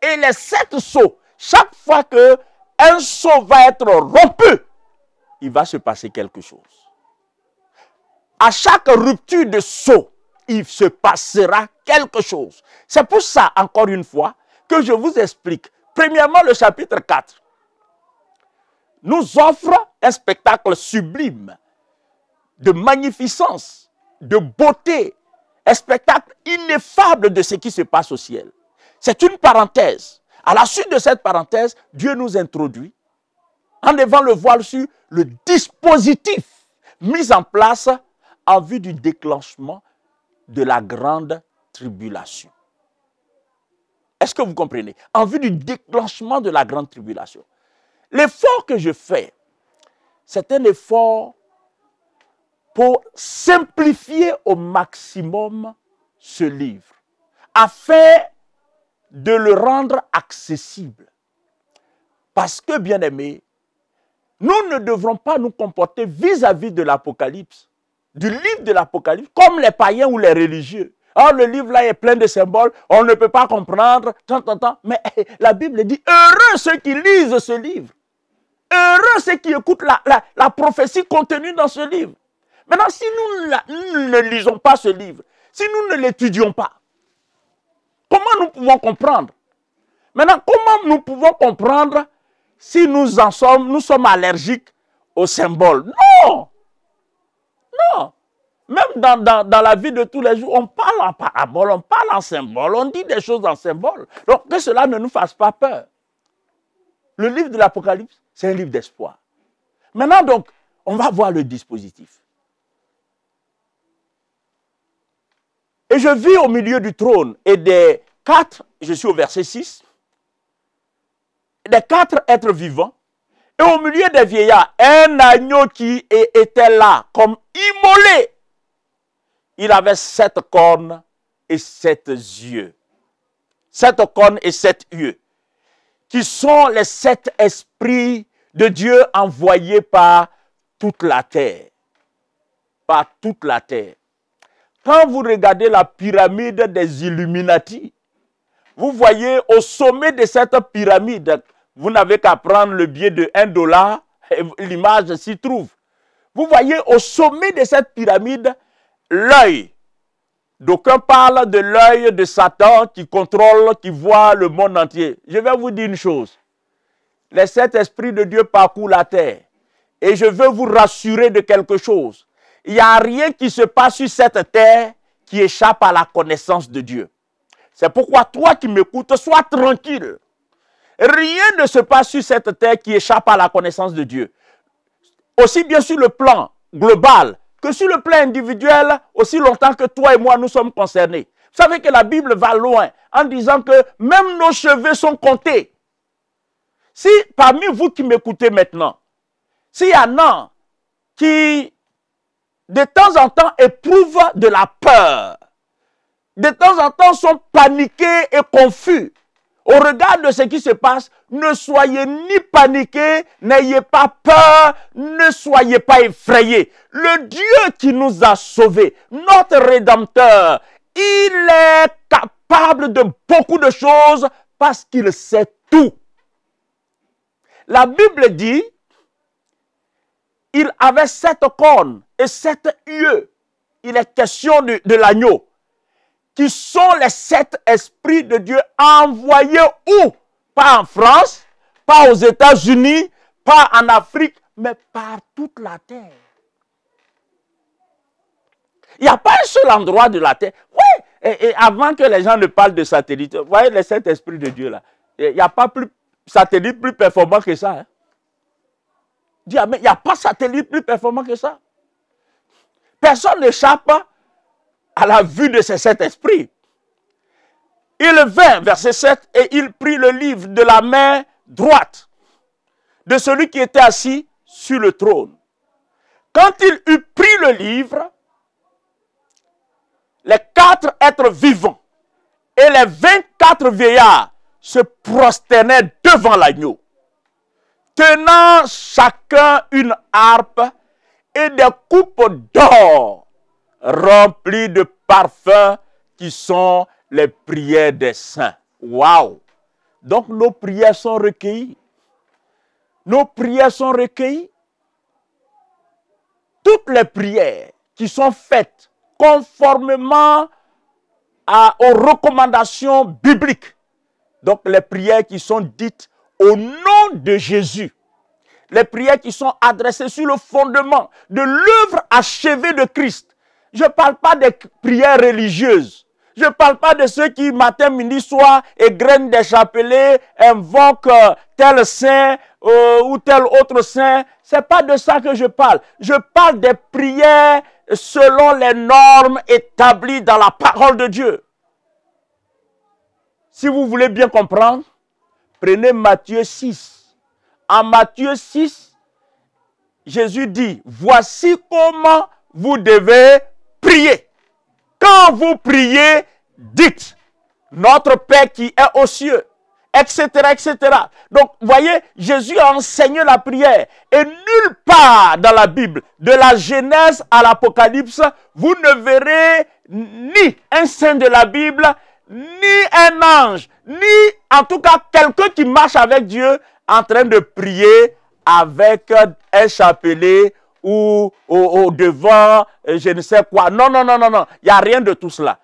Et les sept sceaux, chaque fois que un sceau va être rompu, il va se passer quelque chose. À chaque rupture de sceau, il se passera quelque chose. C'est pour ça, encore une fois, que je vous explique. Premièrement, le chapitre 4 nous offre un spectacle sublime de magnificence, de beauté, un spectacle ineffable de ce qui se passe au ciel. C'est une parenthèse. À la suite de cette parenthèse, Dieu nous introduit en levant le voile sur le dispositif mis en place en vue du déclenchement de la grande tribulation. Est-ce que vous comprenez En vue du déclenchement de la grande tribulation. L'effort que je fais, c'est un effort pour simplifier au maximum ce livre, afin de le rendre accessible. Parce que, bien aimé, nous ne devrons pas nous comporter vis-à-vis de l'Apocalypse, du livre de l'Apocalypse, comme les païens ou les religieux. Ah, le livre là est plein de symboles, on ne peut pas comprendre, tant, tant, tant. Mais la Bible dit, heureux ceux qui lisent ce livre. Heureux ceux qui écoutent la prophétie contenue dans ce livre. Maintenant, si nous, ne lisons pas ce livre, si nous ne l'étudions pas, comment nous pouvons comprendre Maintenant, comment nous pouvons comprendre si nous en sommes, nous sommes allergiques aux symboles Non Non Même dans, dans, la vie de tous les jours, on parle en parabole, on parle en symbole, on dit des choses en symbole. Donc, que cela ne nous fasse pas peur. Le livre de l'Apocalypse, c'est un livre d'espoir. Maintenant, donc, on va voir le dispositif. Et je vis au milieu du trône et des quatre, je suis au verset 6, des quatre êtres vivants, et au milieu des vieillards, un agneau qui était là comme immolé. Il avait sept cornes et sept yeux. Sept cornes et sept yeux, qui sont les sept esprits de Dieu envoyés par toute la terre. Par toute la terre. Quand vous regardez la pyramide des Illuminati, vous voyez au sommet de cette pyramide, vous n'avez qu'à prendre le billet de 1 dollar l'image s'y trouve. Vous voyez au sommet de cette pyramide l'œil. D'aucuns parlent de l'œil de Satan qui contrôle, qui voit le monde entier. Je vais vous dire une chose. Les sept esprits de Dieu parcourent la terre. Et je veux vous rassurer de quelque chose il n'y a rien qui se passe sur cette terre qui échappe à la connaissance de Dieu. C'est pourquoi toi qui m'écoutes, sois tranquille. Rien ne se passe sur cette terre qui échappe à la connaissance de Dieu. Aussi bien sur le plan global que sur le plan individuel, aussi longtemps que toi et moi nous sommes concernés. Vous savez que la Bible va loin en disant que même nos cheveux sont comptés. Si parmi vous qui m'écoutez maintenant, s'il y en a qui de temps en temps éprouvent de la peur. De temps en temps sont paniqués et confus. Au regard de ce qui se passe, ne soyez ni paniqués, n'ayez pas peur, ne soyez pas effrayés. Le Dieu qui nous a sauvés, notre Rédempteur, il est capable de beaucoup de choses parce qu'il sait tout. La Bible dit il avait sept cornes et sept yeux. Il est question de, l'agneau, qui sont les sept esprits de Dieu envoyés où Pas en France, pas aux États-Unis, pas en Afrique, mais par toute la terre. Il n'y a pas un seul endroit de la terre. Oui, et, avant que les gens ne parlent de satellites, vous voyez les sept esprits de Dieu là, il n'y a pas plus satellite plus performant que ça. Hein dit mais il n'y a pas satellite plus performant que ça. Personne n'échappe à la vue de ces sept esprits. Il vint, verset 7, et il prit le livre de la main droite de celui qui était assis sur le trône. Quand il eut pris le livre, les quatre êtres vivants et les 24 vieillards se prosternaient devant l'agneau tenant chacun une harpe et des coupes d'or remplies de parfums qui sont les prières des saints. Waouh! Donc nos prières sont recueillies. Nos prières sont recueillies. Toutes les prières qui sont faites conformément aux recommandations bibliques. Donc les prières qui sont dites au nom de Jésus, les prières qui sont adressées sur le fondement de l'œuvre achevée de Christ. Je ne parle pas des prières religieuses. Je ne parle pas de ceux qui, matin, midi, soir, égrènent des chapelets, invoquent euh, tel saint euh, ou tel autre saint. Ce n'est pas de ça que je parle. Je parle des prières selon les normes établies dans la parole de Dieu. Si vous voulez bien comprendre, Prenez Matthieu 6. En Matthieu 6, Jésus dit, voici comment vous devez prier. Quand vous priez, dites, notre Père qui est aux cieux, etc., etc. Donc, voyez, Jésus a enseigné la prière. Et nulle part dans la Bible, de la Genèse à l'Apocalypse, vous ne verrez ni un saint de la Bible, ni un ange, ni en tout cas quelqu'un qui marche avec Dieu en train de prier avec un chapelet ou au, devant, euh, je ne sais quoi. Non, non, non, non, non. Il n'y a rien de tout cela.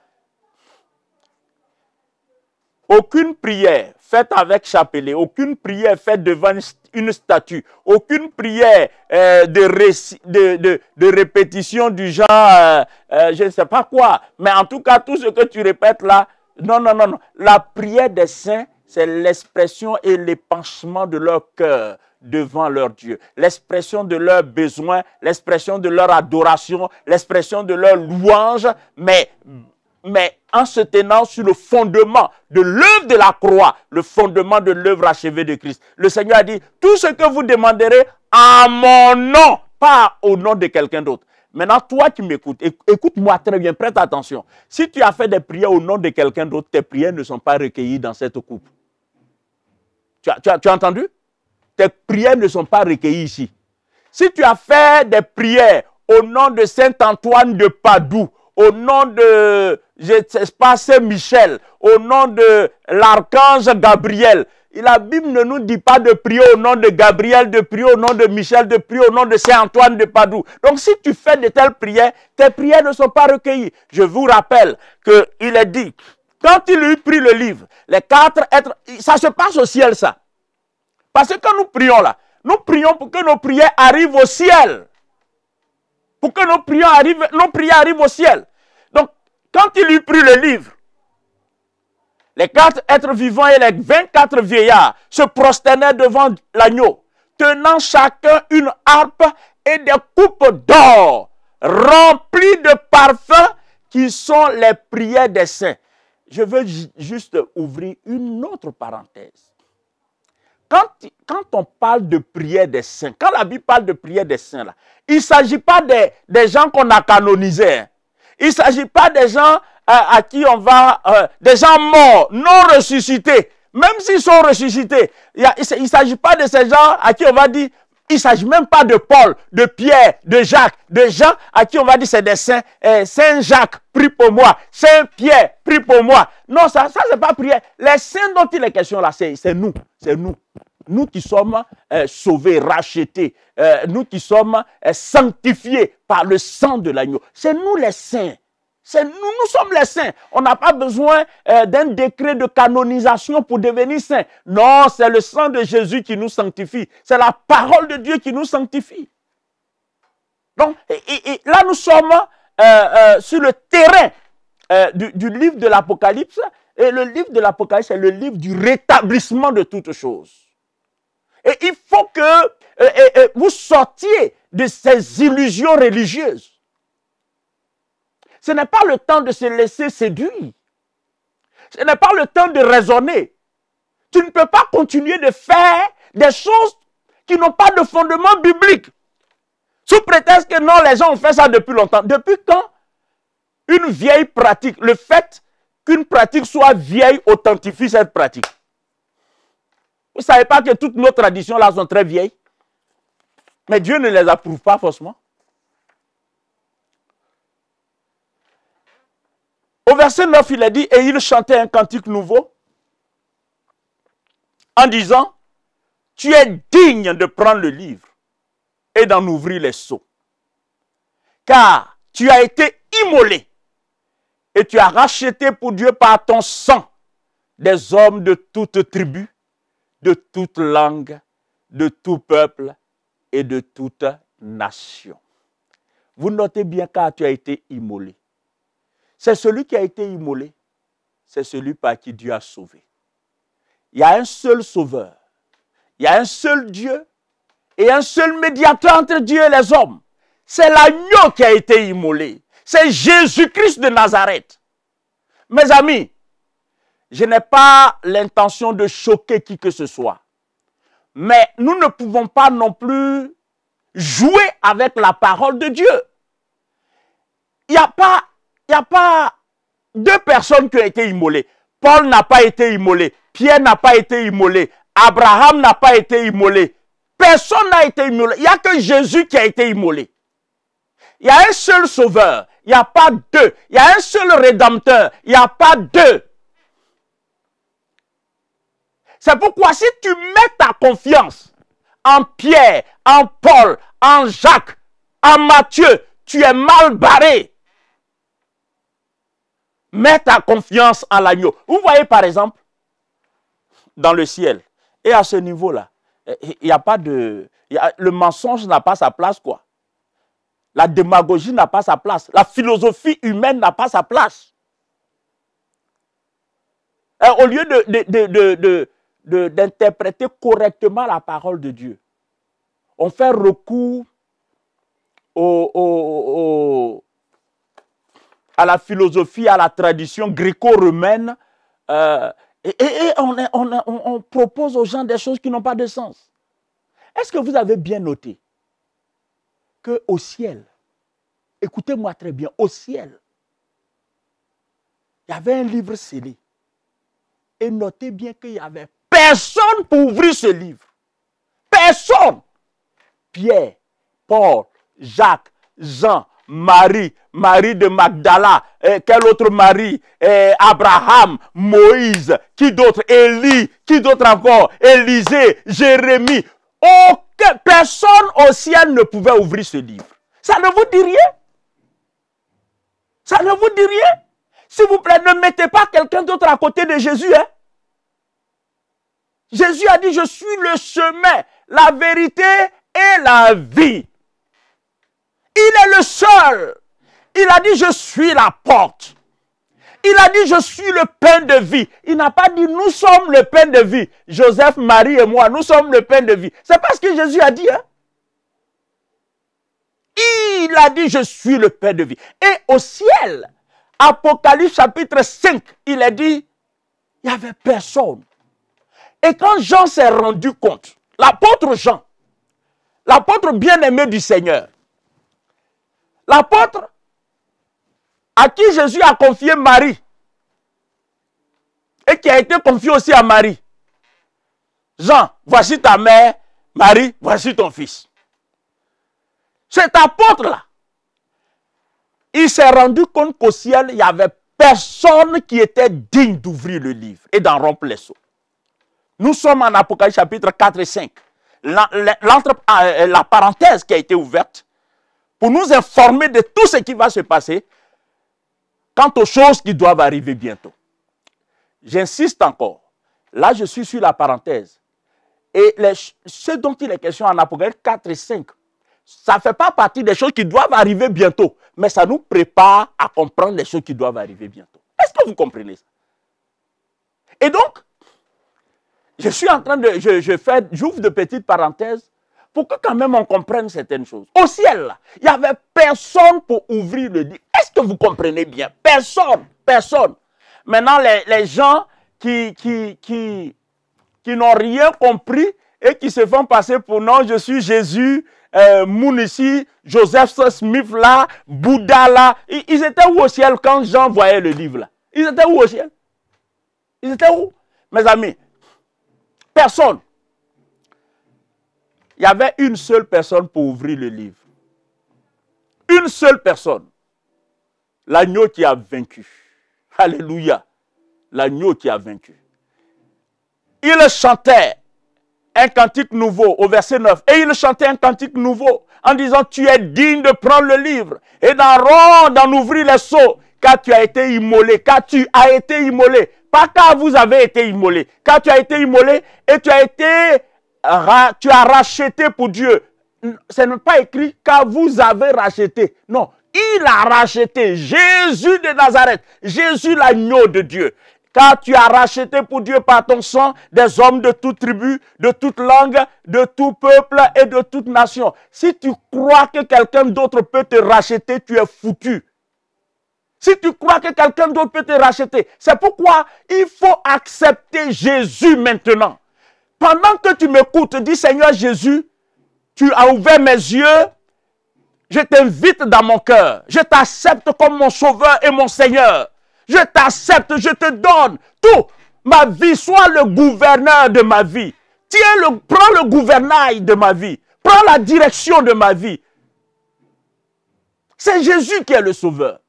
Aucune prière faite avec chapelet, aucune prière faite devant une statue, aucune prière euh, de, répétition du genre, euh, je ne sais pas quoi. Mais en tout cas, tout ce que tu répètes là, non, non, non, non. La prière des saints, c'est l'expression et l'épanchement de leur cœur devant leur Dieu, l'expression de leurs besoins, l'expression de leur adoration, l'expression de leur louange, mais, mais en se tenant sur le fondement de l'œuvre de la croix, le fondement de l'œuvre achevée de Christ. Le Seigneur a dit, tout ce que vous demanderez à mon nom, pas au nom de quelqu'un d'autre. Maintenant, toi qui m'écoutes, écoute-moi très bien, prête attention. Si tu as fait des prières au nom de quelqu'un d'autre, tes prières ne sont pas recueillies dans cette coupe. Tu as, entendu Tes prières ne sont pas recueillies ici. Si tu as fait des prières au nom de Saint Antoine de Padoue, au nom de, je sais Saint Michel, au nom de l'archange Gabriel. la Bible ne nous dit pas de prier au nom de Gabriel, de prier au nom de Michel, de prier au nom de Saint Antoine de Padoue. Donc si tu fais de telles prières, tes prières ne sont pas recueillies. Je vous rappelle qu'il est dit, quand il eut pris le livre, les quatre êtres, ça se passe au ciel ça. Parce que quand nous prions là, nous prions pour que nos prières arrivent au ciel pour que nos prières arrivent, au ciel. Donc, quand il eut pris le livre, les quatre êtres vivants et les 24 vieillards se prosternaient devant l'agneau, tenant chacun une harpe et des coupes d'or remplies de parfums qui sont les prières des saints. Je veux juste ouvrir une autre parenthèse quand, on parle de prière des saints, quand la Bible parle de prière des saints, là, il ne s'agit pas des, gens qu'on a canonisés. Hein. Il ne s'agit pas des gens euh, à qui on va... Euh, des gens morts, non ressuscités. Même s'ils sont ressuscités, il ne s'agit pas de ces gens à qui on va dire, il ne s'agit même pas de Paul, de Pierre, de Jacques, de Jean, à qui on va dire c'est des saints. Eh, Saint Jacques, prie pour moi. Saint Pierre, prie pour moi. Non, ça, ça c'est pas prière. Les saints dont il est question là, c'est nous. C'est nous. Nous qui sommes eh, sauvés, rachetés. Eh, nous qui sommes sanctifiés par le sang de l'agneau. C'est nous les saints. Nous, sommes les saints. On n'a pas besoin euh, d'un décret de canonisation pour devenir saint. Non, c'est le sang de Jésus qui nous sanctifie. C'est la parole de Dieu qui nous sanctifie. Donc, là, nous sommes euh, euh, sur le terrain du, du, livre de l'Apocalypse. Et le livre de l'Apocalypse, c'est le livre du rétablissement de toutes choses. Et il faut que vous sortiez de ces illusions religieuses. Ce n'est pas le temps de se laisser séduire. Ce n'est pas le temps de raisonner. Tu ne peux pas continuer de faire des choses qui n'ont pas de fondement biblique. Sous prétexte que non, les gens ont fait ça depuis longtemps. Depuis quand une vieille pratique, le fait qu'une pratique soit vieille authentifie cette pratique. Vous ne savez pas que toutes nos traditions là sont très vieilles. Mais Dieu ne les approuve pas forcément. Au verset 9, il a dit, et il chantait un cantique nouveau en disant, tu es digne de prendre le livre et d'en ouvrir les seaux, car tu as été immolé et tu as racheté pour Dieu par ton sang des hommes de toute tribu, de toute langue, de tout peuple et de toute nation. Vous notez bien car tu as été immolé. C'est celui qui a été immolé. C'est celui par qui Dieu a sauvé. Il y a un seul sauveur. Il y a un seul Dieu et un seul médiateur entre Dieu et les hommes. C'est l'agneau qui a été immolé. C'est Jésus-Christ de Nazareth. Mes amis, je n'ai pas l'intention de choquer qui que ce soit. Mais nous ne pouvons pas non plus jouer avec la parole de Dieu. Il n'y a pas il n'y a pas deux personnes qui ont été immolées. Paul n'a pas été immolé. Pierre n'a pas été immolé. Abraham n'a pas été immolé. Personne n'a été immolé. Il n'y a que Jésus qui a été immolé. Il y a un seul sauveur. Il n'y a pas deux. Il y a un seul rédempteur. Il n'y a pas deux. C'est pourquoi si tu mets ta confiance en Pierre, en Paul, en Jacques, en Matthieu, tu es mal barré. Mets ta confiance en l'agneau. Vous voyez par exemple, dans le ciel, et à ce niveau-là, eh, eh, il n'y a pas de... le mensonge n'a pas sa place, quoi. La démagogie n'a pas sa place. La philosophie humaine n'a pas sa place. Eh, au lieu d'interpréter de, correctement la parole de Dieu, on fait recours au, à la philosophie, à la tradition gréco-romaine. Euh, et, on, propose aux gens des choses qui n'ont pas de sens. Est-ce que vous avez bien noté qu'au ciel, écoutez-moi très bien, au ciel, il y avait un livre scellé. Et notez bien qu'il n'y avait personne pour ouvrir ce livre. Personne. Pierre, Paul, Jacques, Jean, Marie, Marie de Magdala, quel autre Marie Abraham, Moïse, qui d'autre Élie, qui d'autre encore Élisée, Jérémie. personne au ciel ne pouvait ouvrir ce livre. Ça ne vous dit rien Ça ne vous dit rien S'il vous plaît, ne mettez pas quelqu'un d'autre à côté de Jésus. Hein. Jésus a dit, je suis le chemin, la vérité et la vie. Il est le seul. Il a dit, je suis la porte. Il a dit, je suis le pain de vie. Il n'a pas dit, nous sommes le pain de vie. Joseph, Marie et moi, nous sommes le pain de vie. C'est pas ce que Jésus a dit. Hein. Il a dit, je suis le pain de vie. Et au ciel, Apocalypse chapitre 5, il a dit, il n'y avait personne. Et quand Jean s'est rendu compte, l'apôtre Jean, l'apôtre bien-aimé du Seigneur, L'apôtre à qui Jésus a confié Marie et qui a été confié aussi à Marie. Jean, voici ta mère, Marie, voici ton fils. Cet apôtre-là, il s'est rendu compte qu'au ciel, il n'y avait personne qui était digne d'ouvrir le livre et d'en rompre les seaux. Nous sommes en Apocalypse chapitre 4 et 5. Euh, la parenthèse qui a été ouverte, pour nous informer de tout ce qui va se passer quant aux choses qui doivent arriver bientôt. J'insiste encore. Là, je suis sur la parenthèse. Et ce dont il est question en Apocalypse 4 et 5, ça ne fait pas partie des choses qui doivent arriver bientôt, mais ça nous prépare à comprendre les choses qui doivent arriver bientôt. Est-ce que vous comprenez ça Et donc, je suis en train de, je, je fais, j'ouvre de petites parenthèses pour que quand même on comprenne certaines choses. Au ciel, il n'y avait personne pour ouvrir le livre. Est-ce que vous comprenez bien Personne, personne. Maintenant, les, gens qui, qui, qui, n'ont rien compris et qui se font passer pour non, je suis Jésus, euh, Mounissi, Joseph Smith là, Bouddha là. Ils, ils étaient où au ciel quand Jean voyait le livre là Ils étaient où au ciel Ils étaient où Mes amis, personne il y avait une seule personne pour ouvrir le livre. Une seule personne. L'agneau qui a vaincu. Alléluia. L'agneau qui a vaincu. Il chantait un cantique nouveau au verset 9. Et il chantait un cantique nouveau en disant, tu es digne de prendre le livre et d'en rendre, d'en ouvrir les seaux, car tu as été immolé, car tu as été immolé. Pas car vous avez été immolé, car tu as été immolé et tu as été tu as racheté pour Dieu. Ce n'est pas écrit car vous avez racheté. Non, il a racheté Jésus de Nazareth, Jésus l'agneau de Dieu. Car tu as racheté pour Dieu par ton sang des hommes de toute tribu, de toute langue, de tout peuple et de toute nation. Si tu crois que quelqu'un d'autre peut te racheter, tu es foutu. Si tu crois que quelqu'un d'autre peut te racheter, c'est pourquoi il faut accepter Jésus maintenant. Pendant que tu m'écoutes, dis Seigneur Jésus, tu as ouvert mes yeux, je t'invite dans mon cœur, je t'accepte comme mon sauveur et mon Seigneur. Je t'accepte, je te donne tout. Ma vie, sois le gouverneur de ma vie. Tiens le, prends le gouvernail de ma vie. Prends la direction de ma vie. C'est Jésus qui est le sauveur.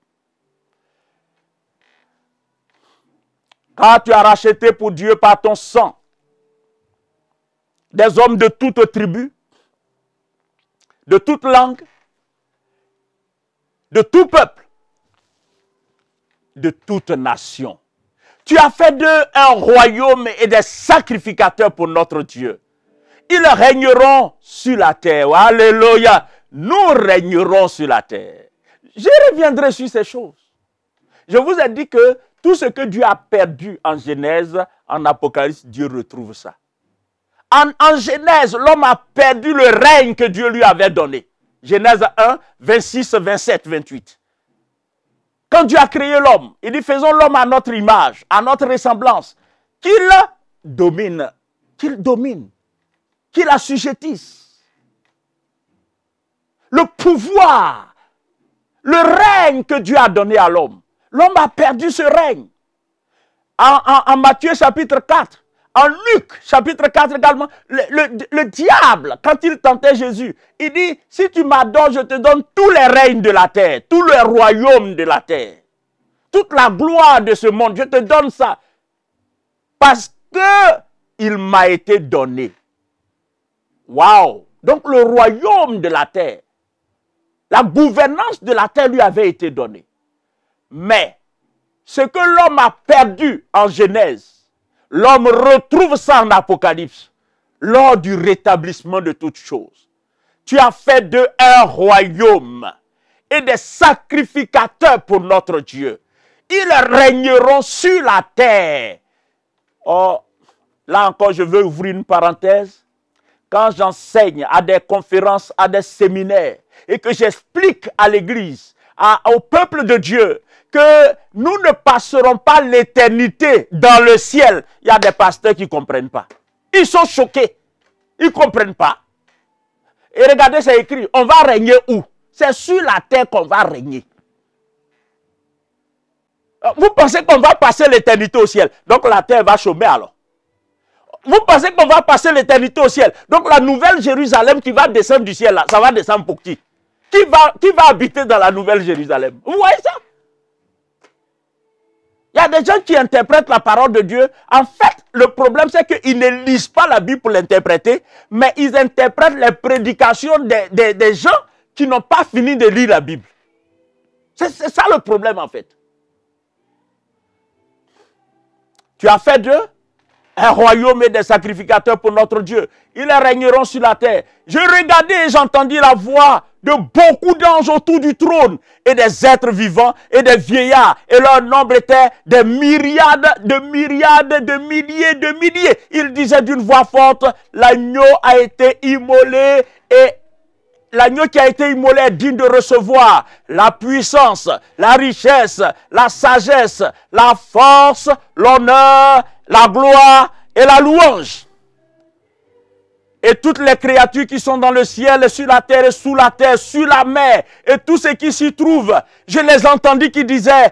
Car tu as racheté pour Dieu par ton sang des hommes de toute tribu, de toute langue, de tout peuple, de toute nation. Tu as fait d'eux un royaume et des sacrificateurs pour notre Dieu. Ils régneront sur la terre. Alléluia. Nous régnerons sur la terre. Je reviendrai sur ces choses. Je vous ai dit que tout ce que Dieu a perdu en Genèse, en Apocalypse, Dieu retrouve ça en, Genèse, l'homme a perdu le règne que Dieu lui avait donné. Genèse 1, 26, 27, 28. Quand Dieu a créé l'homme, il dit faisons l'homme à notre image, à notre ressemblance, qu'il domine, qu'il domine, qu'il assujettisse. Le pouvoir, le règne que Dieu a donné à l'homme. L'homme a perdu ce règne. En, en Matthieu chapitre 4, en Luc chapitre 4 également, le, diable, quand il tentait Jésus, il dit, si tu m'adores, je te donne tous les règnes de la terre, tous les royaumes de la terre, toute la gloire de ce monde, je te donne ça. Parce que il m'a été donné. Waouh! Donc le royaume de la terre, la gouvernance de la terre lui avait été donnée. Mais ce que l'homme a perdu en Genèse, L'homme retrouve ça en Apocalypse, lors du rétablissement de toutes choses. Tu as fait d'eux un royaume et des sacrificateurs pour notre Dieu. Ils régneront sur la terre. Oh, là encore, je veux ouvrir une parenthèse. Quand j'enseigne à des conférences, à des séminaires, et que j'explique à l'Église au peuple de Dieu que nous ne passerons pas l'éternité dans le ciel. Il y a des pasteurs qui ne comprennent pas. Ils sont choqués. Ils ne comprennent pas. Et regardez, c'est écrit, on va régner où C'est sur la terre qu'on va régner. Euh, vous pensez qu'on va passer l'éternité au ciel. Donc la terre va chômer alors. Vous pensez qu'on va passer l'éternité au ciel. Donc la nouvelle Jérusalem qui va descendre du ciel, là, ça va descendre pour qui qui va, qui va habiter dans la Nouvelle Jérusalem Vous voyez ça Il y a des gens qui interprètent la parole de Dieu. En fait, le problème, c'est qu'ils ne lisent pas la Bible pour l'interpréter, mais ils interprètent les prédications des, des gens qui n'ont pas fini de lire la Bible. C'est ça le problème, en fait. Tu as fait d'eux un royaume et des sacrificateurs pour notre Dieu. Ils régneront sur la terre. Je regardais et j'entendis la voix de beaucoup d'anges autour du trône et des êtres vivants et des vieillards. Et leur nombre était des myriades, de myriades, de milliers, de milliers. Ils disaient d'une voix forte, l'agneau a été immolé et l'agneau qui a été immolé est digne de recevoir la puissance, la richesse, la sagesse, la force, l'honneur la gloire et la louange. Et toutes les créatures qui sont dans le ciel, et sur la terre, et sous la terre, sur la mer, et tout ce qui s'y trouve, je les entendis qui disaient,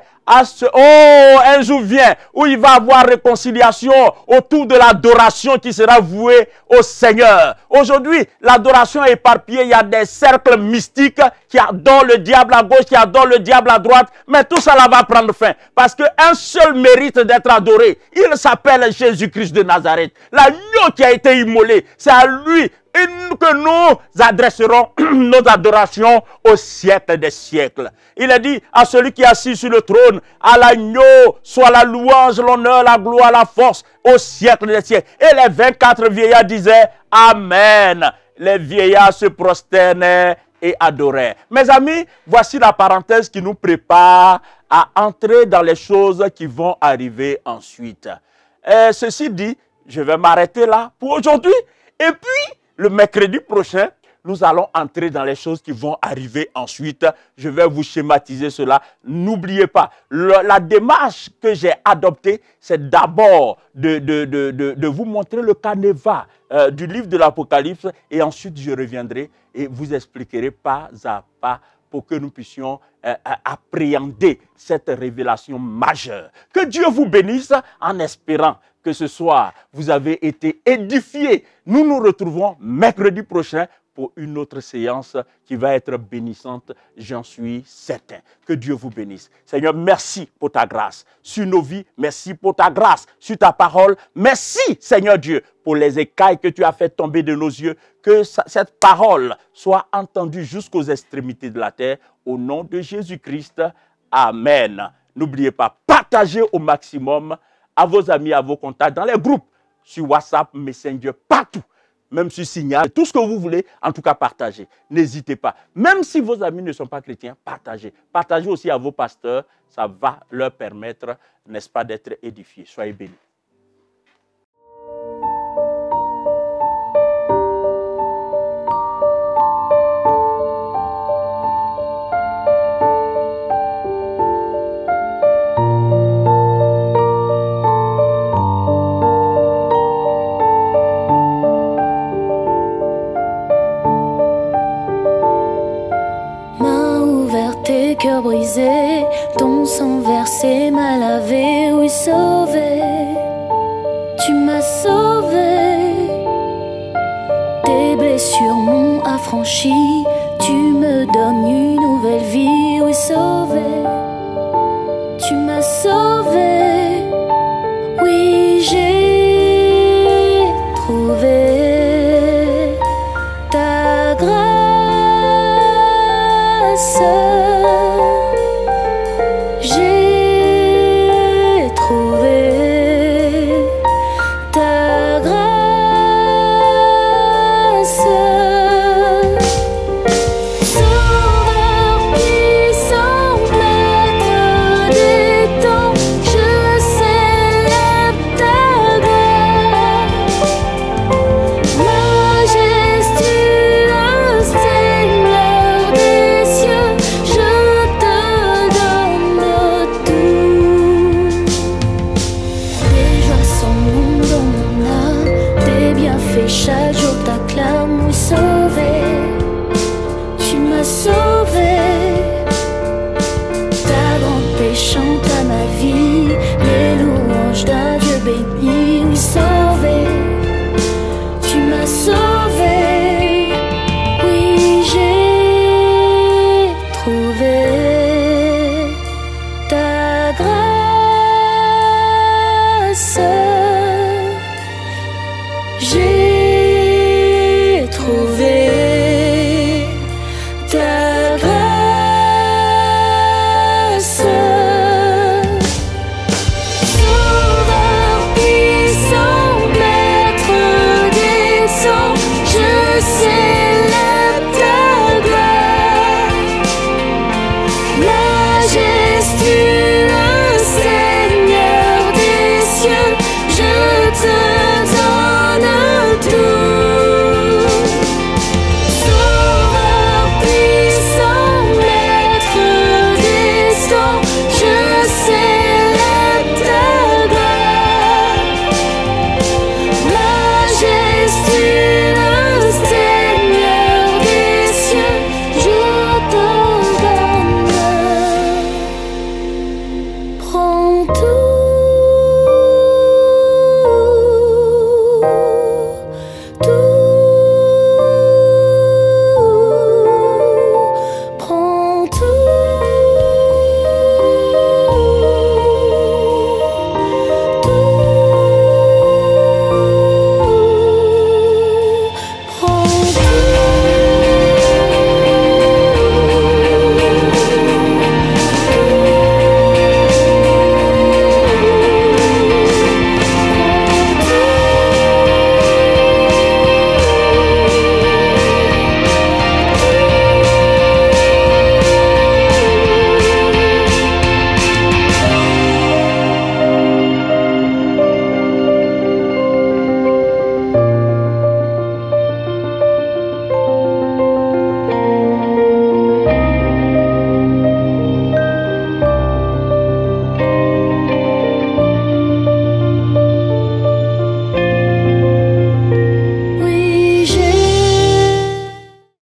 Oh, un jour vient où il va avoir réconciliation autour de l'adoration qui sera vouée au Seigneur. Aujourd'hui, l'adoration est éparpillée. Il y a des cercles mystiques qui adorent le diable à gauche, qui adorent le diable à droite. Mais tout cela va prendre fin. Parce qu'un seul mérite d'être adoré. Il s'appelle Jésus-Christ de Nazareth. L'agneau qui a été immolé, c'est à lui et que nous adresserons nos adorations au siècle des siècles. Il a dit à celui qui est assis sur le trône, à l'agneau, soit la louange, l'honneur, la gloire, la force, au siècle des siècles. Et les 24 vieillards disaient, Amen. Les vieillards se prosternaient et adoraient. Mes amis, voici la parenthèse qui nous prépare à entrer dans les choses qui vont arriver ensuite. Euh, ceci dit, je vais m'arrêter là pour aujourd'hui. Et puis, le mercredi prochain, nous allons entrer dans les choses qui vont arriver ensuite. Je vais vous schématiser cela. N'oubliez pas, la démarche que j'ai adoptée, c'est d'abord de, de, vous montrer le canevas euh, du livre de l'Apocalypse et ensuite je reviendrai et vous expliquerai pas à pas pour que nous puissions euh, euh, appréhender cette révélation majeure. Que Dieu vous bénisse en espérant que ce soir, vous avez été édifiés. Nous nous retrouvons mercredi prochain pour une autre séance qui va être bénissante, j'en suis certain. Que Dieu vous bénisse. Seigneur, merci pour ta grâce sur nos vies, merci pour ta grâce sur ta parole. Merci, Seigneur Dieu, pour les écailles que tu as fait tomber de nos yeux. Que cette parole soit entendue jusqu'aux extrémités de la terre. Au nom de Jésus-Christ, Amen. N'oubliez pas, partagez au maximum à vos amis, à vos contacts, dans les groupes, sur WhatsApp, Messenger, partout, même sur Signal, tout ce que vous voulez, en tout cas partagez. N'hésitez pas. Même si vos amis ne sont pas chrétiens, partagez. Partagez aussi à vos pasteurs, ça va leur permettre, n'est-ce pas, d'être édifiés. Soyez bénis. ton sang versé, m'a lavé, oui sauvé. Tu m'as sauvé. Tes blessures m'ont affranchi, tu me donnes une nouvelle vie, oui sauvé. Tu m'as sauvé.